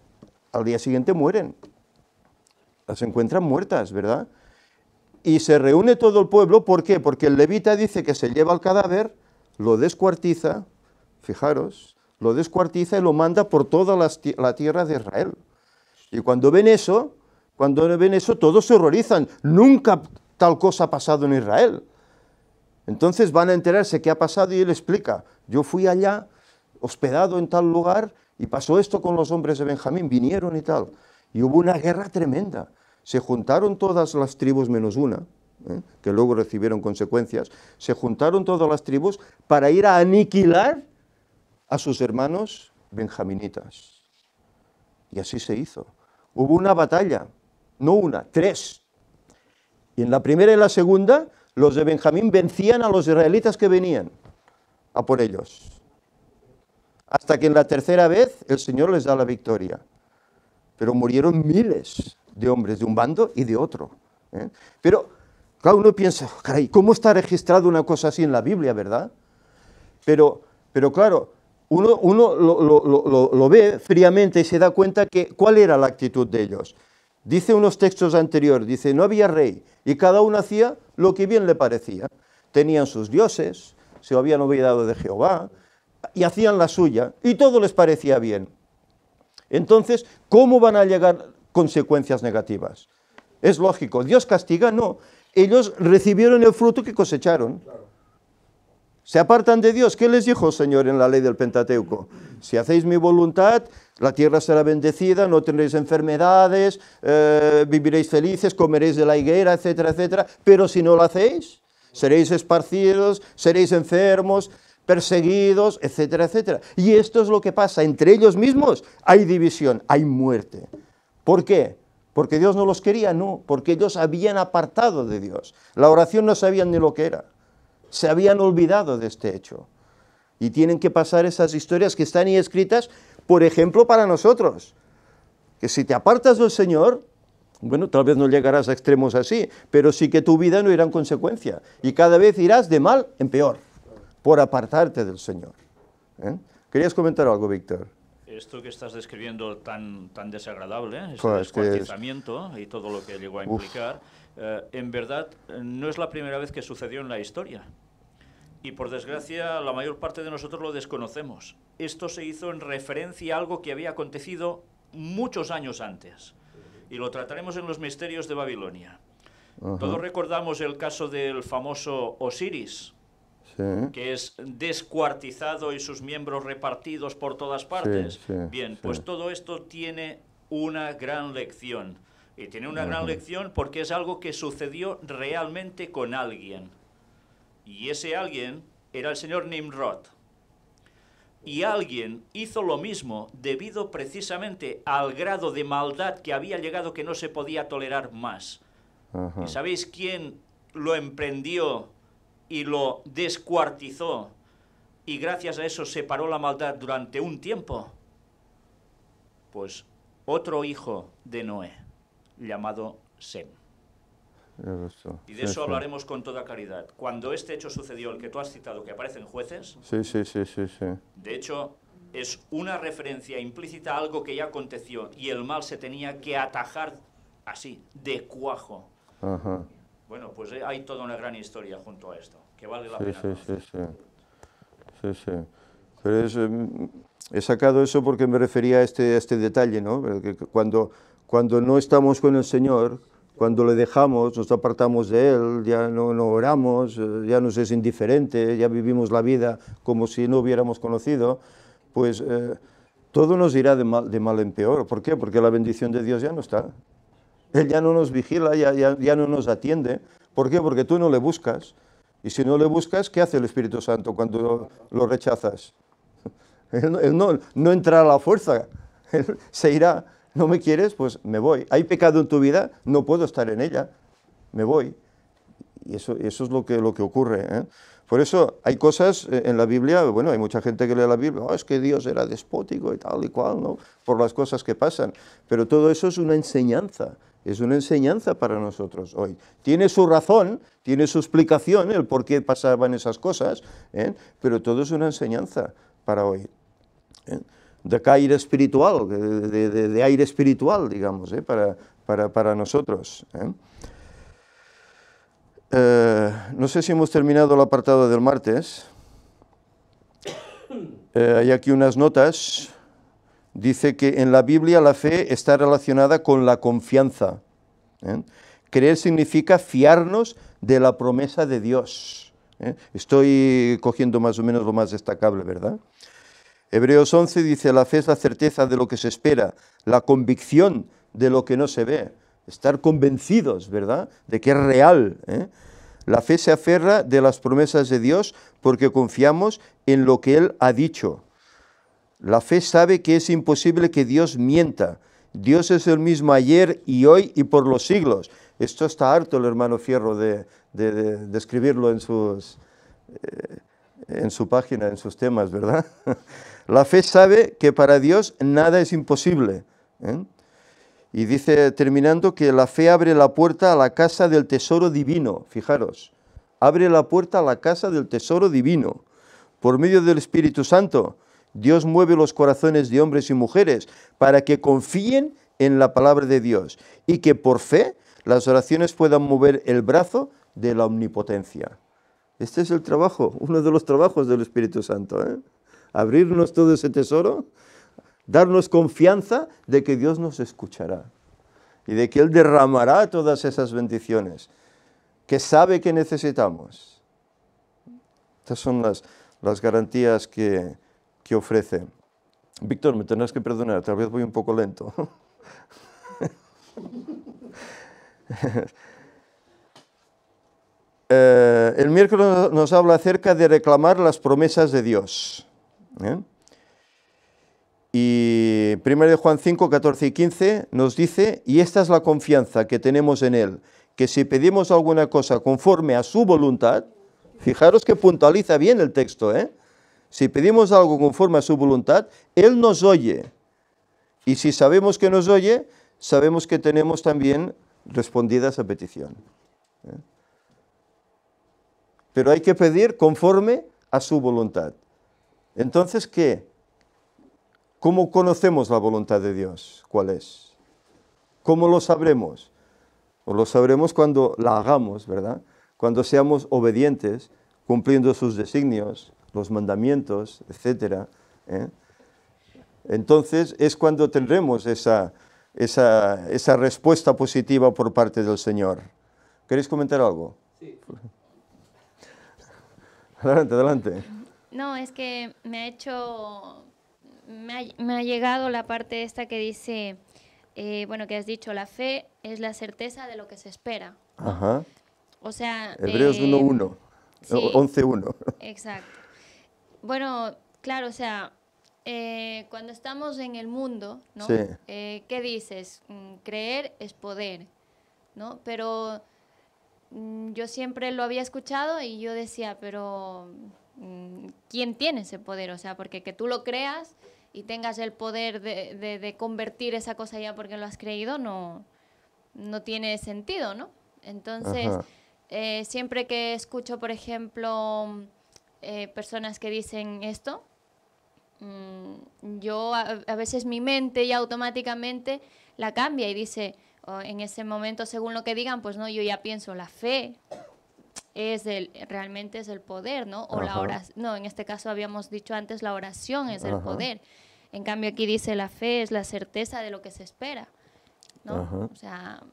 al día siguiente mueren. Las encuentran muertas, ¿verdad? Y se reúne todo el pueblo, ¿por qué? Porque el levita dice que se lleva el cadáver, lo descuartiza, fijaros, lo descuartiza y lo manda por toda la tierra de Israel. Y cuando ven eso, cuando ven eso, todos se horrorizan. Nunca tal cosa ha pasado en Israel. Entonces van a enterarse qué ha pasado y él explica, yo fui allá, hospedado en tal lugar, y pasó esto con los hombres de Benjamín, vinieron y tal. Y hubo una guerra tremenda. Se juntaron todas las tribus menos una, ¿eh? que luego recibieron consecuencias. Se juntaron todas las tribus para ir a aniquilar a sus hermanos benjaminitas. Y así se hizo. Hubo una batalla, no una, tres. Y en la primera y la segunda, los de Benjamín vencían a los israelitas que venían a por ellos hasta que en la tercera vez el Señor les da la victoria. Pero murieron miles de hombres de un bando y de otro. ¿eh? Pero, claro, uno piensa, oh, caray, ¿cómo está registrado una cosa así en la Biblia, verdad? Pero, pero claro, uno, uno lo, lo, ve fríamente y se da cuenta que cuál era la actitud de ellos. Dice unos textos anteriores, dice, no había rey y cada uno hacía lo que bien le parecía. Tenían sus dioses, se habían olvidado de Jehová, y hacían la suya, y todo les parecía bien. Entonces, ¿cómo van a llegar consecuencias negativas? Es lógico, Dios castiga, no. Ellos recibieron el fruto que cosecharon. Se apartan de Dios. ¿Qué les dijo el Señor en la ley del Pentateuco? Si hacéis mi voluntad, la tierra será bendecida, no tendréis enfermedades, eh, viviréis felices, comeréis de la higuera, etcétera, etcétera. Pero si no lo hacéis, seréis esparcidos, seréis enfermos, perseguidos, etcétera, etcétera. Y esto es lo que pasa, entre ellos mismos hay división, hay muerte. ¿Por qué? Porque Dios no los quería, no, porque ellos habían apartado de Dios. La oración no sabían ni lo que era, se habían olvidado de este hecho. Y tienen que pasar esas historias que están ahí escritas, por ejemplo, para nosotros. Que si te apartas del Señor, bueno, tal vez no llegarás a extremos así, pero sí que tu vida no irá en consecuencia. Y cada vez irás de mal en peor por apartarte del Señor. ¿eh? ¿Querías comentar algo, Víctor? Esto que estás describiendo tan, tan desagradable, este y todo lo que llegó a implicar, eh, en verdad no es la primera vez que sucedió en la historia. Y por desgracia, la mayor parte de nosotros lo desconocemos. Esto se hizo en referencia a algo que había acontecido muchos años antes. Y lo trataremos en los misterios de Babilonia. Todos recordamos el caso del famoso Osiris, que es descuartizado y sus miembros repartidos por todas partes. Bien, pues todo esto tiene una gran lección. Y tiene una gran lección porque es algo que sucedió realmente con alguien. Y ese alguien era el señor Nimrod. Y alguien hizo lo mismo debido precisamente al grado de maldad que había llegado que no se podía tolerar más. sabéis quién lo emprendió y lo descuartizó y gracias a eso separó la maldad durante un tiempo, pues otro hijo de Noé, llamado Sem. Y de eso hablaremos con toda claridad. Cuando este hecho sucedió, el que tú has citado, que aparecen jueces, de hecho es una referencia implícita a algo que ya aconteció y el mal se tenía que atajar así, de cuajo. Bueno, pues eh, hay toda una gran historia junto a esto que vale la pena. Sí, sí, sí, sí, sí. Pero es, em, he sacado eso porque me refería a este, este detalle, ¿no? Que cuando, cuando no estamos con el Señor, cuando le dejamos, nos apartamos de Él, ya no, no, oramos, eh, ya nos es indiferente, ya vivimos la vida como si no hubiéramos conocido, pues eh, todo nos irá de mal, de mal, en peor. ¿Por qué? Porque la bendición de Dios ya no está. Él ya no nos vigila, ya, ya, ya no nos atiende. ¿Por qué? Porque tú no le buscas. Y si no le buscas, ¿qué hace el Espíritu Santo cuando lo rechazas? no, no a la fuerza, se irá. No me quieres, pues me voy. Hay pecado en tu vida, no puedo estar en ella, me voy. Y eso, es lo que, lo que ocurre. ¿eh? Por eso hay cosas eh, en la Biblia, bueno, hay mucha gente que lee la Biblia, oh, es que Dios era despótico y tal y cual, ¿no? Por las cosas que pasan. Pero todo eso es una enseñanza, es una enseñanza para nosotros hoy. Tiene su razón, tiene su explicación, el por qué pasaban esas cosas, ¿eh? pero todo es una enseñanza para hoy. ¿eh? De aire espiritual, de, aire espiritual, digamos, ¿eh? para, para, para, nosotros. no sé si hemos terminado el apartado del martes. hay aquí unas notas dice que en la Biblia la fe está relacionada con la confianza. ¿eh? Creer significa fiarnos de la promesa de Dios. ¿eh? Estoy cogiendo más o menos lo más destacable, ¿verdad? Hebreos 11 dice, la fe es la certeza de lo que se espera, la convicción de lo que no se ve, estar convencidos, ¿verdad?, de que es real. ¿eh? La fe se aferra de las promesas de Dios porque confiamos en lo que Él ha dicho. La fe sabe que es imposible que Dios mienta. Dios es el mismo ayer y hoy y por los siglos. Esto está harto el hermano Fierro de, describirlo eh, en, su página, en sus temas, ¿verdad? La fe sabe que para Dios nada es imposible. ¿eh? Y dice, terminando, que la fe abre la puerta a la casa del tesoro divino. Fijaros, abre la puerta a la casa del tesoro divino. Por medio del Espíritu Santo, Dios mueve los corazones de hombres y mujeres para que confíen en la palabra de Dios y que por fe las oraciones puedan mover el brazo de la omnipotencia. Este es el trabajo, uno de los trabajos del Espíritu Santo. ¿eh? Abrirnos todo ese tesoro, darnos confianza de que Dios nos escuchará y de que Él derramará todas esas bendiciones que sabe que necesitamos. Estas son las, las garantías que, que ofrece. Víctor, me tendrás que perdonar, tal vez voy un poco lento. Eh, el miércoles nos habla acerca de reclamar las promesas de Dios. ¿eh? Y 1 Juan 5, 14 y 15 nos dice, y esta es la confianza que tenemos en Él, que si pedimos alguna cosa conforme a su voluntad, fijaros que puntualiza bien el texto, ¿eh? Si pedimos algo conforme a su voluntad, Él nos oye. Y si sabemos que nos oye, sabemos que tenemos también respondida esa petición. ¿eh? Pero hay que pedir conforme a su voluntad. Entonces, ¿qué? ¿Cómo conocemos la voluntad de Dios? ¿Cuál es? ¿Cómo lo sabremos? Pues lo sabremos cuando la hagamos, ¿verdad? Cuando seamos obedientes, cumpliendo sus designios, los mandamientos, etcétera, ¿eh? Entonces es cuando tendremos esa, esa, respuesta positiva por parte del Señor. ¿Queréis comentar algo? Sí. Adelante, adelante. No, es que me ha hecho, me ha, llegado la parte esta que dice, eh, bueno, que has dicho, la fe es la certeza de lo que se espera. Ajá. O sea... Hebreos 1.1, eh, 11.1. Exacto. Bueno, claro, o sea, eh, cuando estamos en el mundo, ¿no? Eh, ¿Qué dices? Mm, creer es poder, ¿no? Pero mm, yo siempre lo había escuchado y yo decía, pero mm, ¿quién tiene ese poder? O sea, porque que tú lo creas y tengas el poder de, convertir esa cosa ya porque lo has creído, no, no tiene sentido, ¿no? Entonces, eh, siempre que escucho, por ejemplo, eh, personas que dicen esto, mm, yo a, veces mi mente ya automáticamente la cambia y dice, oh, en ese momento, según lo que digan, pues no, yo ya pienso, la fe es el, realmente es el poder, ¿no? O la oración, no, en este caso habíamos dicho antes, la oración es el poder. En cambio aquí dice, la fe es la certeza de lo que se espera, ¿no? O sea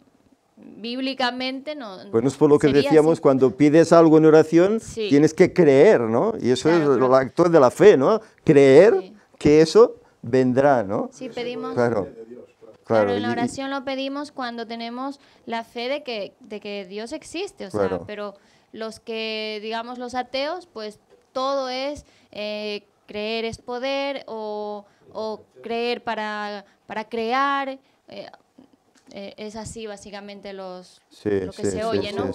bíblicamente no. Bueno, es por lo que decíamos, cuando pides algo en oración, tienes que creer, ¿no? Y eso es el acto de la fe, ¿no? Creer que eso vendrá, ¿no? Sí, pedimos. Claro. en la oración lo pedimos cuando tenemos la fe de que, de que Dios existe, o sea, pero los que, digamos, los ateos, pues todo es eh, creer es poder o, creer para, para crear, eh, eh, es así básicamente los, lo que se oye, ¿no?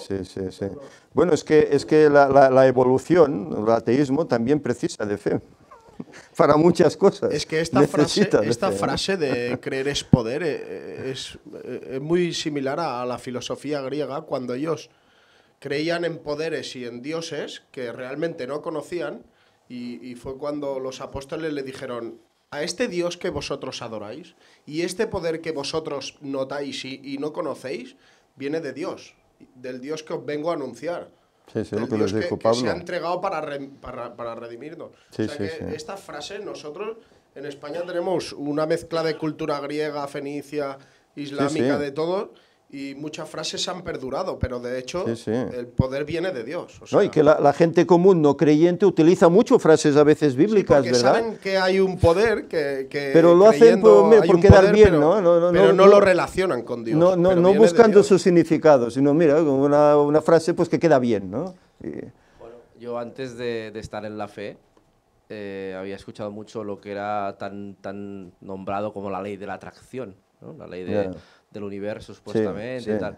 Bueno, es que, es que la, evolución, el ateísmo, también precisa de fe. Para muchas cosas. Es que esta, frase, esta frase, de creer es poder eh, eh, es, muy similar a la filosofía griega cuando ellos creían en poderes y en dioses que realmente no conocían y fue cuando los apóstoles le dijeron, a este Dios que vosotros adoráis y este poder que vosotros notáis y, no conocéis, viene de Dios, del Dios que os vengo a anunciar. Sí, que les Pablo. Que se ha entregado para, para, para redimirnos. o sea que esta frase nosotros en España tenemos una mezcla de cultura griega, fenicia, islámica, de todo y muchas frases han perdurado, pero de hecho el poder viene de Dios. y que la, gente común, no creyente, utiliza mucho frases a veces bíblicas, sí, saben que hay un poder que... pero lo hacen por, bien, No, Pero no, lo relacionan con Dios. No, buscando su significado, sino, mira, una, una frase pues que queda bien, ¿no? Bueno, yo antes de, estar en la fe... Eh, había escuchado mucho lo que era tan, tan nombrado como la ley de la atracción, la ley de, del universo supuestamente y tal.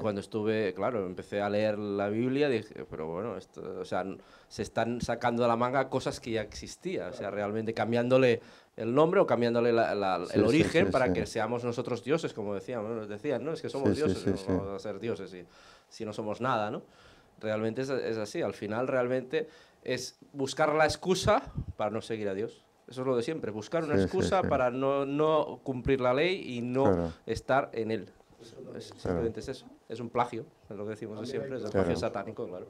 cuando estuve, claro, empecé a leer la Biblia, dije, pero bueno, esto, o sea, se están sacando de la manga cosas que ya existían, o sea, realmente cambiándole el nombre o cambiándole el origen para que seamos nosotros dioses, como decíamos, nos decían, ¿no? Es que somos dioses, no vamos a ser dioses si, si no somos nada, ¿no? Realmente es así, al final realmente es buscar la excusa para no seguir a Dios. Eso es lo de siempre, buscar una excusa para no, no, cumplir la ley y no estar en él. Es, simplemente es eso, es un plagio, es lo que decimos de siempre, es un plagio satánico, claro.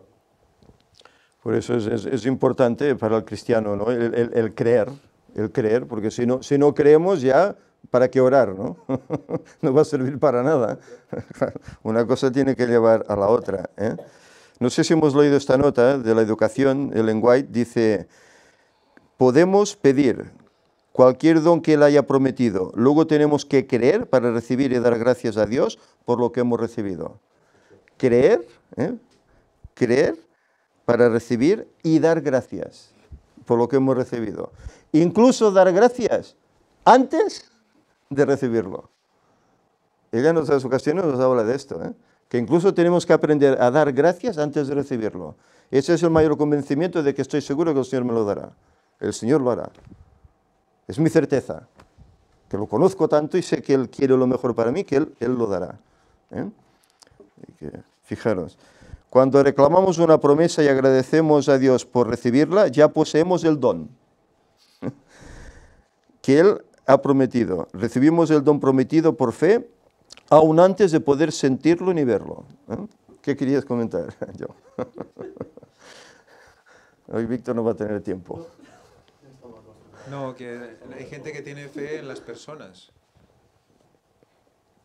Por eso es, es, importante para el cristiano ¿no? el, el, creer, el creer, porque si no, si no creemos ya, ¿para qué orar? No, no va a servir para nada. una cosa tiene que llevar a la otra. ¿eh? No sé si hemos leído esta nota de la educación, el White dice podemos pedir cualquier don que Él haya prometido. Luego tenemos que creer para recibir y dar gracias a Dios por lo que hemos recibido. Creer, ¿eh? creer para recibir y dar gracias por lo que hemos recibido. Incluso dar gracias antes de recibirlo. Ella en otras ocasiones nos habla de esto, ¿eh? que incluso tenemos que aprender a dar gracias antes de recibirlo. Ese es el mayor convencimiento de que estoy seguro que el Señor me lo dará el Señor lo hará. Es mi certeza, que lo conozco tanto y sé que Él quiere lo mejor para mí, que Él, lo dará. ¿eh? fijaros, cuando reclamamos una promesa y agradecemos a Dios por recibirla, ya poseemos el don que Él ha prometido. Recibimos el don prometido por fe, aún antes de poder sentirlo ni verlo. ¿eh? ¿Qué querías comentar, Hoy Víctor no va a tener tiempo. No, que hay gente que tiene fe en las personas.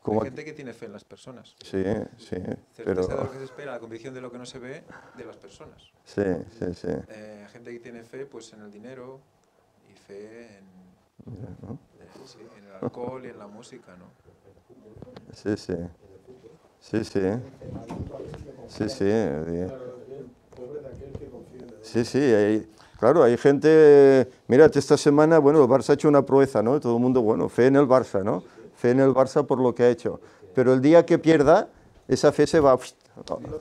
Hay gente que tiene fe en las personas. Sí, sí. Certeza pero... de lo que se espera, la convicción de lo que no se ve de las personas. Sí, sí, sí. Eh, gente que tiene fe pues, en el dinero y fe en, en el alcohol y en la música, ¿no? Sí, sí. Sí, sí. Sí, sí. Sí, sí. Hay, Claro, hay gente, mirad, este esta semana, bueno, el Barça ha hecho una proeza, ¿no? Todo el mundo, bueno, fe en el Barça, ¿no? Fe en el Barça por lo que ha hecho. Pero el día que pierda, esa fe se va...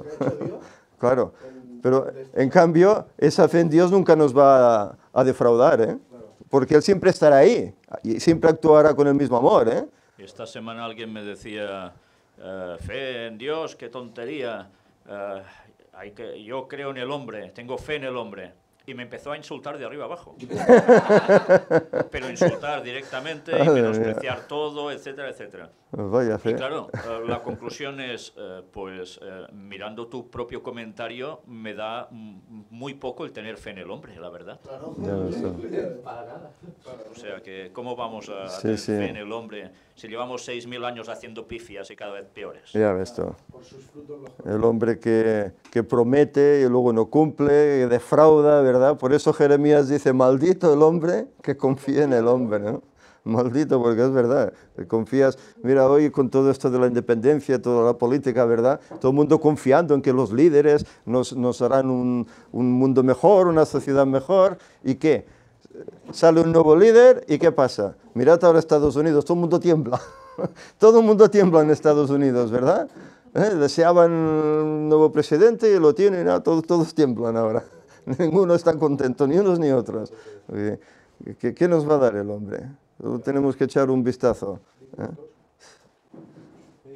claro, pero en cambio, esa fe en Dios nunca nos va a, defraudar, ¿eh? Porque Él siempre estará ahí y siempre actuará con el mismo amor, ¿eh? Esta semana alguien me decía, eh, fe en Dios, qué tontería. Eh, hay que, yo creo en el hombre, tengo fe en el hombre y me empezó a insultar de arriba abajo. Pero insultar directamente, y menospreciar todo, etcétera, etcétera. Vaya fe. Y claro, eh, la conclusión es, eh, pues eh, mirando tu propio comentario, me da muy poco el tener fe en el hombre, la verdad. Claro. Para nada. O sea que, ¿cómo vamos a tener fe en el hombre? si llevamos 6.000 años haciendo pifias y cada vez peores. Ya ves El hombre que, promete y luego no cumple, defrauda, ¿verdad? Por eso Jeremías dice, maldito el hombre que confía en el hombre, ¿no? Maldito, porque es verdad. Confías, mira, hoy con todo esto de la independencia, toda la política, ¿verdad? Todo el mundo confiando en que los líderes nos, harán un, un mundo mejor, una sociedad mejor, ¿y qué? sale un nuevo líder y ¿qué pasa? Mirad ahora Estados Unidos, todo el mundo tiembla. todo el mundo tiembla en Estados Unidos, ¿verdad? ¿Eh? Deseaban un nuevo presidente y lo tienen, ah, todos, todos tiemblan ahora. Ninguno está contento, ni unos ni otros. ¿Qué, nos va a dar el hombre? Tenemos que echar un vistazo. ¿eh?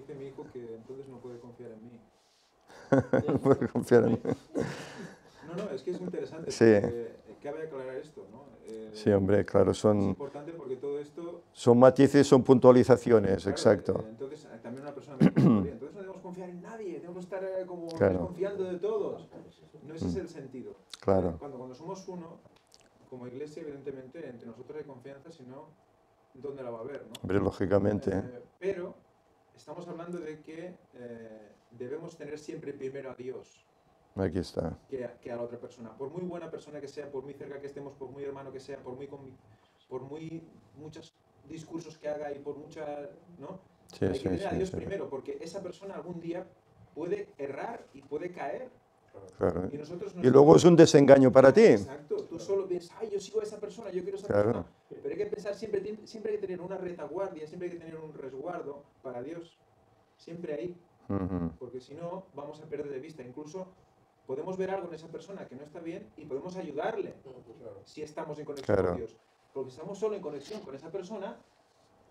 Me mi hijo que entonces no puede confiar en mí. no puede confiar en mí. No, es que es interesante sí. que, aclarar esto, ¿no? sí, hombre, claro, son... Son matices, son puntualizaciones, exacto. Eh, entonces, eh, también una persona... entonces no debemos confiar en nadie, debemos estar eh, como confiando de todos. No ese es mm. el sentido. Claro. Cuando, cuando somos uno, como iglesia, evidentemente, entre nosotros hay confianza, si no, ¿dónde la va a haber? ¿no? Hombre, lógicamente. pero estamos hablando de que debemos tener siempre primero a Dios. Aquí está. Que, a la otra persona. Por muy buena persona que sea, por muy cerca que estemos, por muy hermano que sea, por muy por muy muchos discursos que haga y por mucha, ¿no? Sí, sí, que a Dios primero, porque esa persona algún día puede errar y puede caer. Claro. Y, nosotros y luego es un desengaño para ti. Exacto, tú solo piensas, ay, yo sigo a esa persona, yo quiero saber Pero hay que pensar, siempre, siempre hay que tener una retaguardia, siempre hay que tener un resguardo para Dios. Siempre ahí. Porque si no, vamos a perder de vista. Incluso podemos ver algo en esa persona que no está bien y podemos ayudarle si estamos en conexión con Dios. Porque estamos solo en conexión con esa persona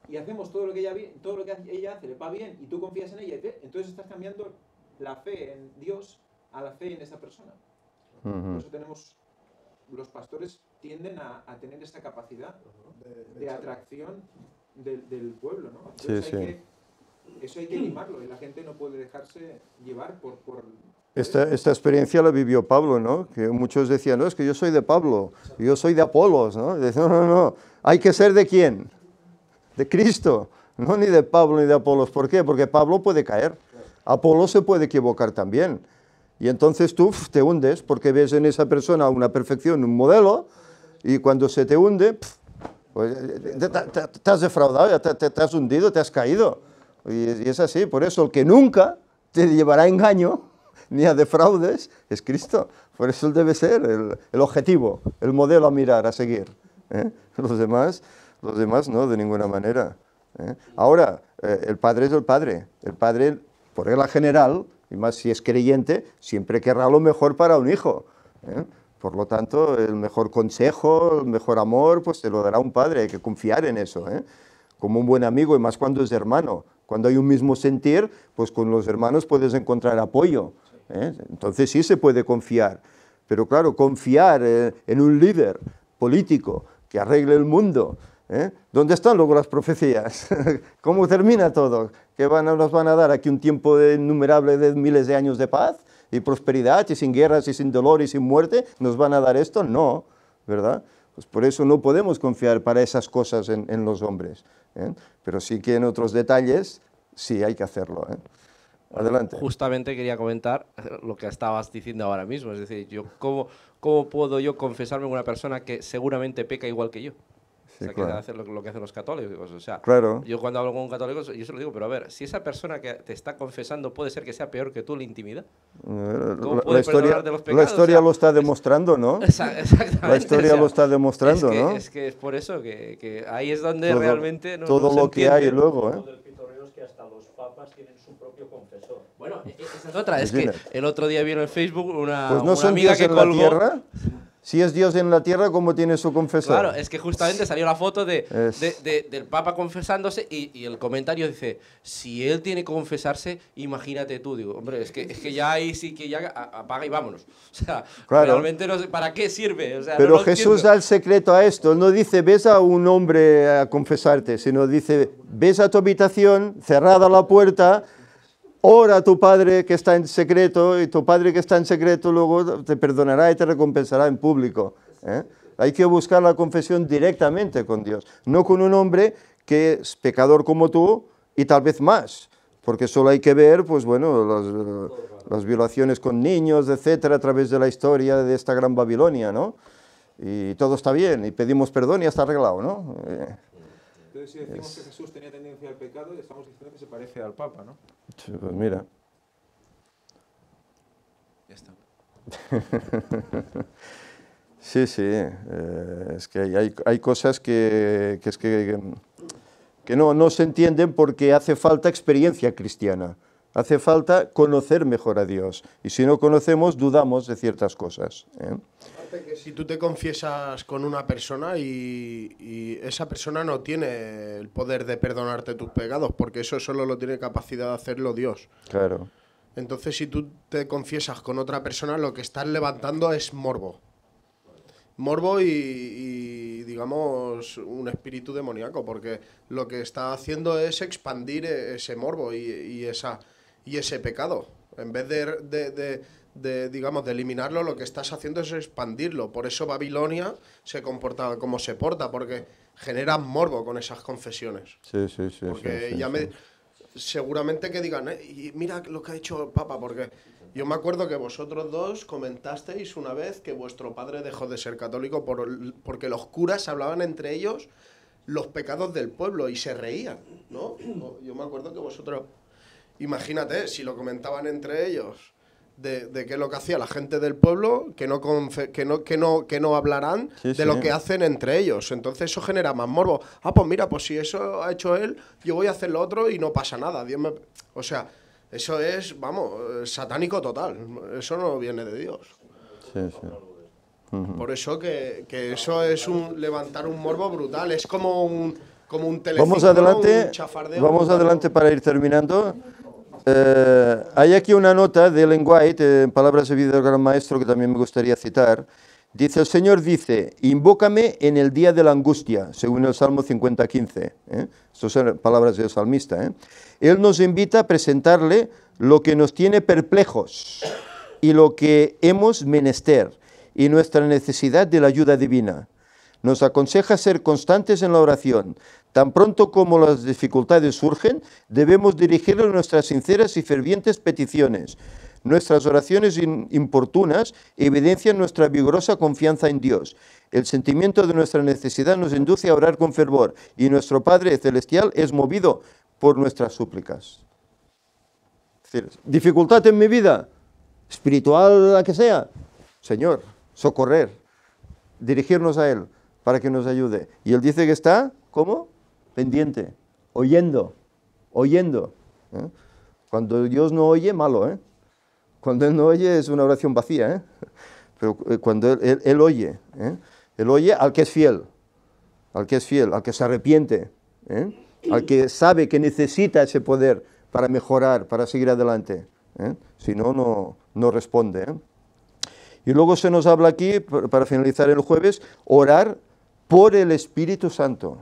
y hacemos todo lo que ella, todo lo que ella hace, le va bien y tú confías en ella, entonces estás cambiando la fe en Dios a la fe en esa persona. Por eso tenemos, los pastores tienden a, tener esta capacidad de, atracción del, pueblo, ¿no? eso hay que limarlo y la gente no puede dejarse llevar por, por esta, experiencia la vivió Pablo, ¿no? Que muchos decían, no, es que yo soy de Pablo, yo soy de Apolos, ¿no? no, no, no, hay que ser de quién? De Cristo, no ni de Pablo ni de Apolos. ¿Por qué? Porque Pablo puede caer, Apolo se puede equivocar también. Y entonces tú te hundes porque ves en esa persona una perfección, un modelo, y cuando se te hunde, pues, te, has defraudado, te, te, has hundido, te has caído. Y, es así, por eso el que nunca te llevará engaño, ni a defraudes, es Cristo. Por eso él debe ser el, objetivo, el modelo a mirar, a seguir. ¿eh? Los demás, los demás no, de ninguna manera. ¿eh? Ahora, eh, el padre es el padre. El padre, por regla general, y más si es creyente, siempre querrá lo mejor para un hijo. Por lo tanto, el mejor consejo, el mejor amor, pues te lo dará un padre, hay que confiar en eso, como un buen amigo, y más cuando es hermano. Cuando hay un mismo sentir, pues con los hermanos puedes encontrar apoyo, ¿eh? Entonces sí se puede confiar, pero claro, confiar eh, en un líder político que arregle el mundo. ¿eh? ¿Dónde están luego las profecías? ¿Cómo termina todo? ¿Qué nos van a dar aquí un tiempo innumerable de miles de años de paz y prosperidad y sin guerras y sin dolor y sin muerte? ¿Nos van a dar esto? No, ¿verdad? Pues por eso no podemos confiar para esas cosas en, los hombres. Pero sí que en otros detalles sí hay que hacerlo. Adelante. Justamente quería comentar lo que estabas diciendo ahora mismo. Es decir, yo ¿cómo, cómo puedo yo confesarme con una persona que seguramente peca igual que yo? o sea, que hacer lo, que hacen los católicos. O sea, claro. yo cuando hablo con un católico, yo se lo digo, pero a ver, si esa persona que te está confesando puede ser que sea peor que tú la intimidad. Eh, la, historia, la, historia, lo está demostrando, ¿no? Exactamente. La historia lo está demostrando, es que, ¿no? Es que es por eso que, ahí es donde realmente. No, todo lo que hay luego, ¿eh? Bueno, e, e, esa es otra. Es que el otro día vino en Facebook una, pues una amiga que colgó... si es Dios en la tierra, ¿cómo tiene su confesor? Claro, es que justamente salió la foto de, del Papa confesándose y, el comentario dice, si él tiene que confesarse, imagínate tú. Digo, hombre, es que, es que ya ahí sí que ya apaga y vámonos. O sea, realmente no sé, ¿para qué sirve? Pero Jesús da el secreto a esto. Él no dice, ves a un hombre a confesarte, sino dice, ves a tu habitación, cerrada la puerta, Ora a tu Padre que está en secreto y tu Padre que está en secreto luego te perdonará y te recompensará en público. ¿eh? Hay que buscar la confesión directamente con Dios, no con un hombre que es pecador como tú y tal vez más, porque solo hay que ver, pues bueno, las, violaciones con niños, etcétera, a través de la historia de esta gran Babilonia, ¿no? Y todo está bien, y pedimos perdón y está arreglado, ¿no? Eh, entonces, si decimos que Jesús tenía tendencia al pecado, estamos diciendo que se parece al Papa, ¿no? Sí, pues mira. Ya está. sí, sí. Eh, es que hay, hay cosas que, que es que, que no, no se entienden porque hace falta experiencia cristiana. Hace falta conocer mejor a Dios. Y si no conocemos, dudamos de ciertas cosas. ¿eh? Si tú te confiesas con una persona y, esa persona no tiene el poder de perdonarte tus pecados, porque eso solo lo tiene capacidad de hacerlo Dios. Claro. Entonces, si tú te confiesas con otra persona, lo que estás levantando es morbo. Morbo y, digamos, un espíritu demoníaco, porque lo que está haciendo es expandir e-, ese morbo y, esa, y ese pecado. En vez de de, digamos, de eliminarlo, lo que estás haciendo es expandirlo. Por eso Babilonia se comporta como se porta, porque genera morbo con esas confesiones. Sí, sí, sí. Porque ya me... Seguramente que digan, eh, y mira lo que ha hecho el Papa, porque yo me acuerdo que vosotros dos comentasteis una vez que vuestro padre dejó de ser católico por, porque los curas hablaban entre ellos los pecados del pueblo y se reían, ¿no? Yo me acuerdo que vosotros, imagínate, si lo comentaban entre ellos de, de qué es lo que hacía la gente del pueblo, que no, que no, que no, que no hablarán de lo que hacen entre ellos. Entonces eso genera más morbo. Ah, pues mira, pues si eso ha hecho él, yo voy a hacer lo otro y no pasa nada. Dios me... O sea, eso es, vamos, eh, satánico total. Eso no viene de Dios. Sí, sí. Por eso que, que, eso es un levantar un morbo brutal. Es como un, como un teléfono, Vamos adelante, Vamos adelante para ir terminando. Eh, hay aquí una nota de Ellen White, eh, en palabras de vida del gran maestro, que también me gustaría citar. Dice, el Señor dice, invócame en el día de la angustia, según el Salmo 50.15. 15. Estas son palabras del salmista. ¿eh? Él nos invita a presentarle lo que nos tiene perplejos y lo que hemos menester y nuestra necesidad de la ayuda divina. Nos aconseja ser constantes en la oración, Tan pronto como las dificultades surgen, debemos dirigir nuestras sinceras y fervientes peticiones. Nuestras oraciones importunas evidencian nuestra vigorosa confianza en Dios. El sentimiento de nuestra necesidad nos induce a orar con fervor y nuestro Padre Celestial es movido por nuestras súplicas. dificultad en mi vida, espiritual la que sea, Señor, socorrer, dirigirnos a Él para que nos ayude. Y Él dice que está, ¿cómo? pendiente, oyendo, oyendo. ¿eh? Cuando Dios no oye, malo. ¿eh? Cuando Él no oye es una oración vacía. ¿eh? Pero cuando Él, oye, Él oye al que es fiel, al que es fiel, al que se arrepiente, al que sabe que necesita ese poder para mejorar, para seguir adelante. Si no, no responde. Y luego se nos habla aquí, para finalizar el jueves, orar por el Espíritu Santo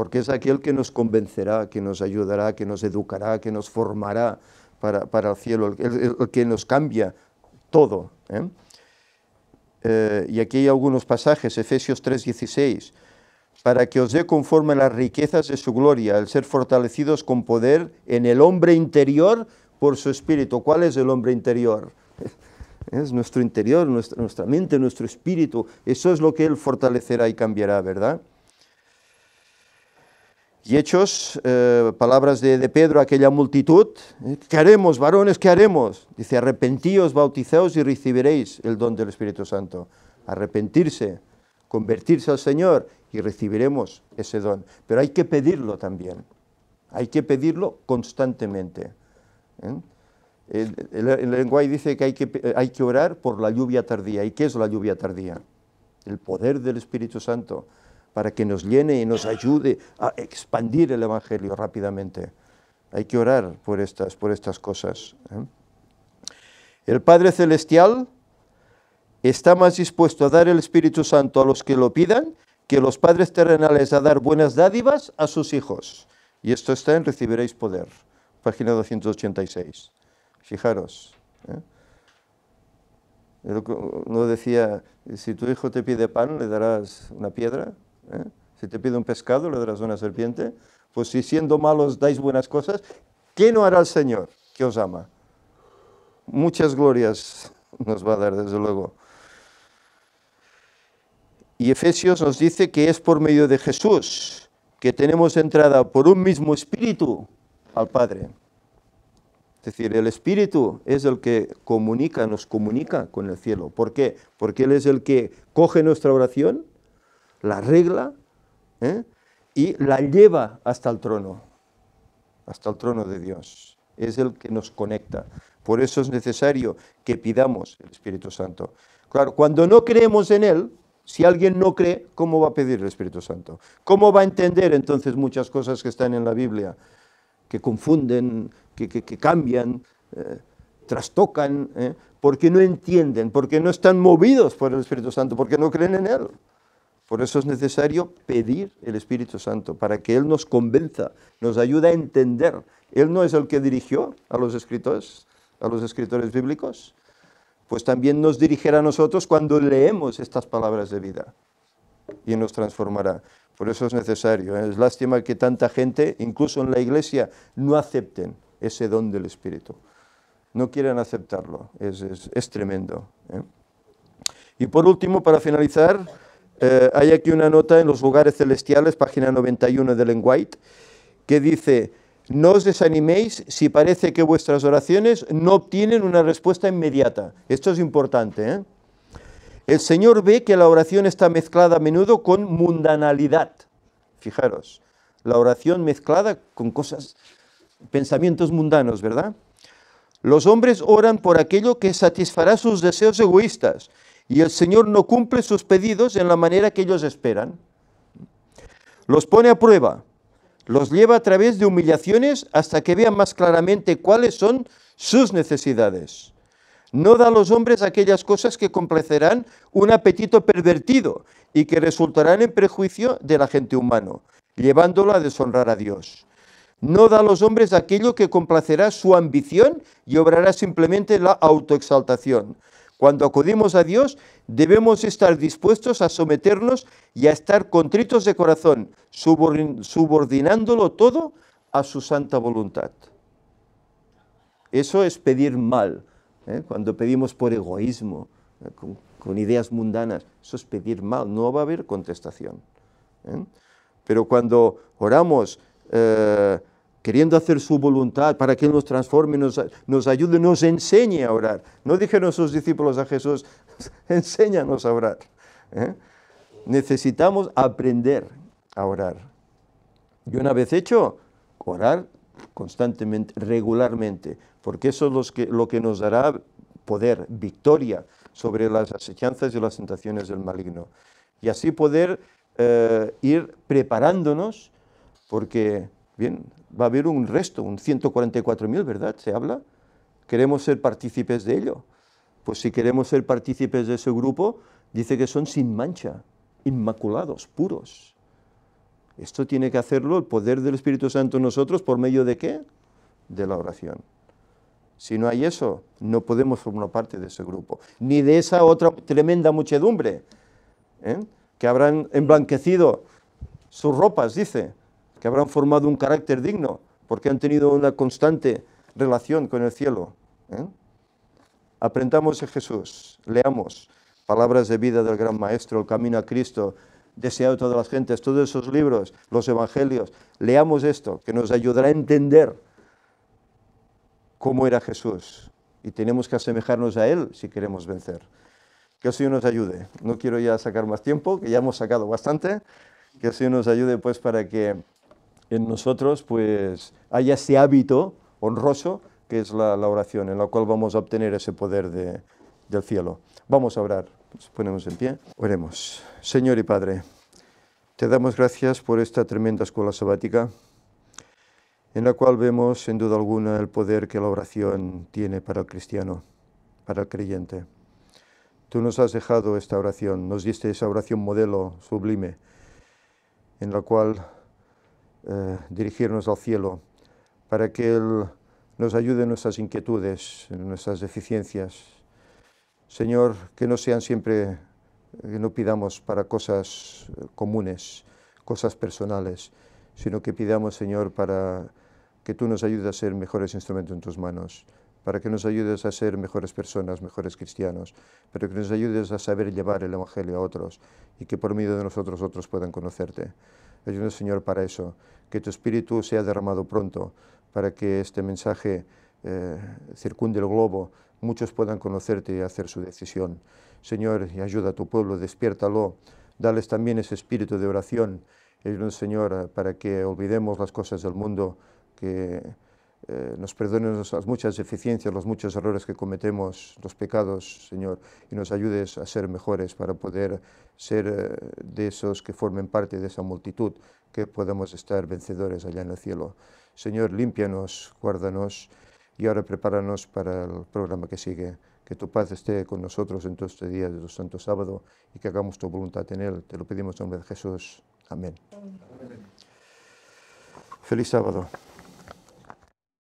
porque es aquel que nos convencerá, que nos ayudará, que nos educará, que nos formará para, el cielo, el, que nos cambia todo. ¿eh? Eh, y aquí hay algunos pasajes, Efesios 3:16, para que os dé conforme las riquezas de su gloria, el ser fortalecidos con poder en el hombre interior por su espíritu. ¿Cuál es el hombre interior? Es nuestro interior, nuestra mente, nuestro espíritu. Eso es lo que Él fortalecerá y cambiará, ¿verdad? Y hechos, eh, palabras de, Pedro Pedro, aquella multitud, eh, ¿qué haremos, varones, qué haremos? Dice, arrepentíos, bautizaos y recibiréis el don del Espíritu Santo. Arrepentirse, convertirse al Señor y recibiremos ese don. Pero hay que pedirlo también, hay que pedirlo constantemente. ¿eh? El, lenguaje dice que hay, que hay que orar por la lluvia tardía. ¿Y qué es la lluvia tardía? El poder del Espíritu Santo para que nos llene y nos ayude a expandir el Evangelio rápidamente. Hay que orar por estas, por estas cosas. ¿eh? El Padre Celestial está más dispuesto a dar el Espíritu Santo a los que lo pidan que los padres terrenales a dar buenas dádivas a sus hijos. Y esto está en Recibiréis Poder, página 286. Fijaros. ¿eh? decía, si tu hijo te pide pan, le darás una piedra. ¿eh? Si te pide un pescado, le darás una serpiente. Pues si siendo malos dais buenas cosas, ¿qué no hará el Señor que os ama? Muchas glorias nos va a dar, desde luego. Y Efesios nos dice que es por medio de Jesús que tenemos entrada por un mismo espíritu al Padre. Es decir, el espíritu es el que comunica, nos comunica con el cielo. ¿Por qué? Porque Él es el que coge nuestra oración, la regla ¿eh? y la lleva hasta el trono, hasta el trono de Dios. Es el que nos conecta. Por eso es necesario que pidamos el Espíritu Santo. Claro, cuando no creemos en Él, si alguien no cree, ¿cómo va a pedir el Espíritu Santo? ¿Cómo va a entender entonces muchas cosas que están en la Biblia, que confunden, que, cambian, eh, trastocan, eh? porque no entienden, porque no están movidos por el Espíritu Santo, porque no creen en Él? Por eso es necesario pedir el Espíritu Santo, para que Él nos convenza, nos ayude a entender. Él no es el que dirigió a los escritores, a los escritores bíblicos, pues también nos dirigirá a nosotros cuando leemos estas palabras de vida y nos transformará. Por eso es necesario. ¿eh? Es lástima que tanta gente, incluso en la iglesia, no acepten ese don del Espíritu. No quieren aceptarlo. Es, tremendo. ¿eh? Y por último, para finalizar, eh, hay aquí una nota en los lugares celestiales, página 91 de Len White, que dice, no os desaniméis si parece que vuestras oraciones no obtienen una respuesta inmediata. Esto es importante. ¿eh? El Señor ve que la oración está mezclada a menudo con mundanalidad. Fijaros, la oración mezclada con cosas, pensamientos mundanos, ¿verdad? Los hombres oran por aquello que satisfará sus deseos egoístas y el Señor no cumple sus pedidos en la manera que ellos esperan. Los pone a prueba, los lleva a través de humillaciones hasta que vean más claramente cuáles son sus necesidades. No da a los hombres aquellas cosas que complacerán un apetito pervertido y que resultarán en prejuicio de la gente humano, llevándolo a deshonrar a Dios. No da a los hombres aquello que complacerá su ambición y obrará simplemente la autoexaltación. Cuando acudimos a Dios, debemos estar dispuestos a someternos y a estar contritos de corazón, subordinándolo todo a su santa voluntad. Eso es pedir mal, ¿eh? cuando pedimos por egoísmo, ¿eh? con, ideas mundanas, eso es pedir mal, no va a haber contestación. ¿eh? Pero cuando oramos queriendo hacer su voluntad para que nos transforme, nos, ayude, nos enseñe a orar. No dijeron sus discípulos a Jesús, enséñanos a orar. ¿eh? Necesitamos aprender a orar. Y una vez hecho, orar constantemente, regularmente, porque eso es lo que nos dará poder, victoria sobre las asechanzas y las tentaciones del maligno. Y así poder eh, ir preparándonos, porque, bien, va a haber un resto, un 144.000, ¿verdad? Se habla. Queremos ser partícipes de ello. Pues si queremos ser partícipes de ese grupo, dice que son sin mancha, inmaculados, puros. Esto tiene que hacerlo el poder del Espíritu Santo en nosotros por medio de qué? De la oración. Si no hay eso, no podemos formar parte de ese grupo, ni de esa otra tremenda muchedumbre, ¿eh? que habrán emblanquecido sus ropas, dice, que habrán formado un carácter digno, porque han tenido una constante relación con el cielo. ¿eh? Aprendamos de Jesús, leamos Palabras de vida del Gran Maestro, El Camino a Cristo, Deseado de todas las gentes, todos esos libros, los Evangelios. Leamos esto, que nos ayudará a entender cómo era Jesús. Y tenemos que asemejarnos a Él si queremos vencer. Que el Señor nos ayude. No quiero ya sacar más tiempo, que ya hemos sacado bastante. Que el Señor nos ayude pues para que en nosotros pues hay ese hábito honroso que es la, oración, en la cual vamos a obtener ese poder del cielo. Vamos a orar. Nos ponemos en pie. Oremos. Señor y Padre, te damos gracias por esta tremenda escuela sabática, en la cual vemos sin duda alguna el poder que la oración tiene para el cristiano, para el creyente. Tú nos has dejado esta oración, nos diste esa oración modelo sublime, en la cual eh, dirigirnos al cielo, para que Él nos ayude en nuestras inquietudes, en nuestras deficiencias. Señor, que no sean siempre, que no pidamos para cosas eh, comunes, cosas personales, sino que pidamos, Señor, para que tú nos ayudes a ser mejores instrumentos en tus manos, para que nos ayudes a ser mejores personas, mejores cristianos, pero que nos ayudes a saber llevar el Evangelio a otros y que por medio de nosotros otros puedan conocerte. Ayúdanos, Señor, para eso, que tu espíritu sea derramado pronto, para que este mensaje eh, circunde el globo, muchos puedan conocerte y hacer su decisión. Señor, y ayuda a tu pueblo, despiértalo, dales también ese espíritu de oración. Ayúdanos, Señor, para que olvidemos las cosas del mundo, que eh, nos perdones las muchas deficiencias, los muchos errores que cometemos, los pecados, Señor, y nos ayudes a ser mejores para poder ser eh, de esos que formen parte de esa multitud, que podamos estar vencedores allá en el cielo. Señor, límpianos, guárdanos y ahora prepáranos para el programa que sigue. Que tu paz esté con nosotros en todo este día de tu santo sábado y que hagamos tu voluntad en él. Te lo pedimos en nombre de Jesús. Amén. Feliz sábado.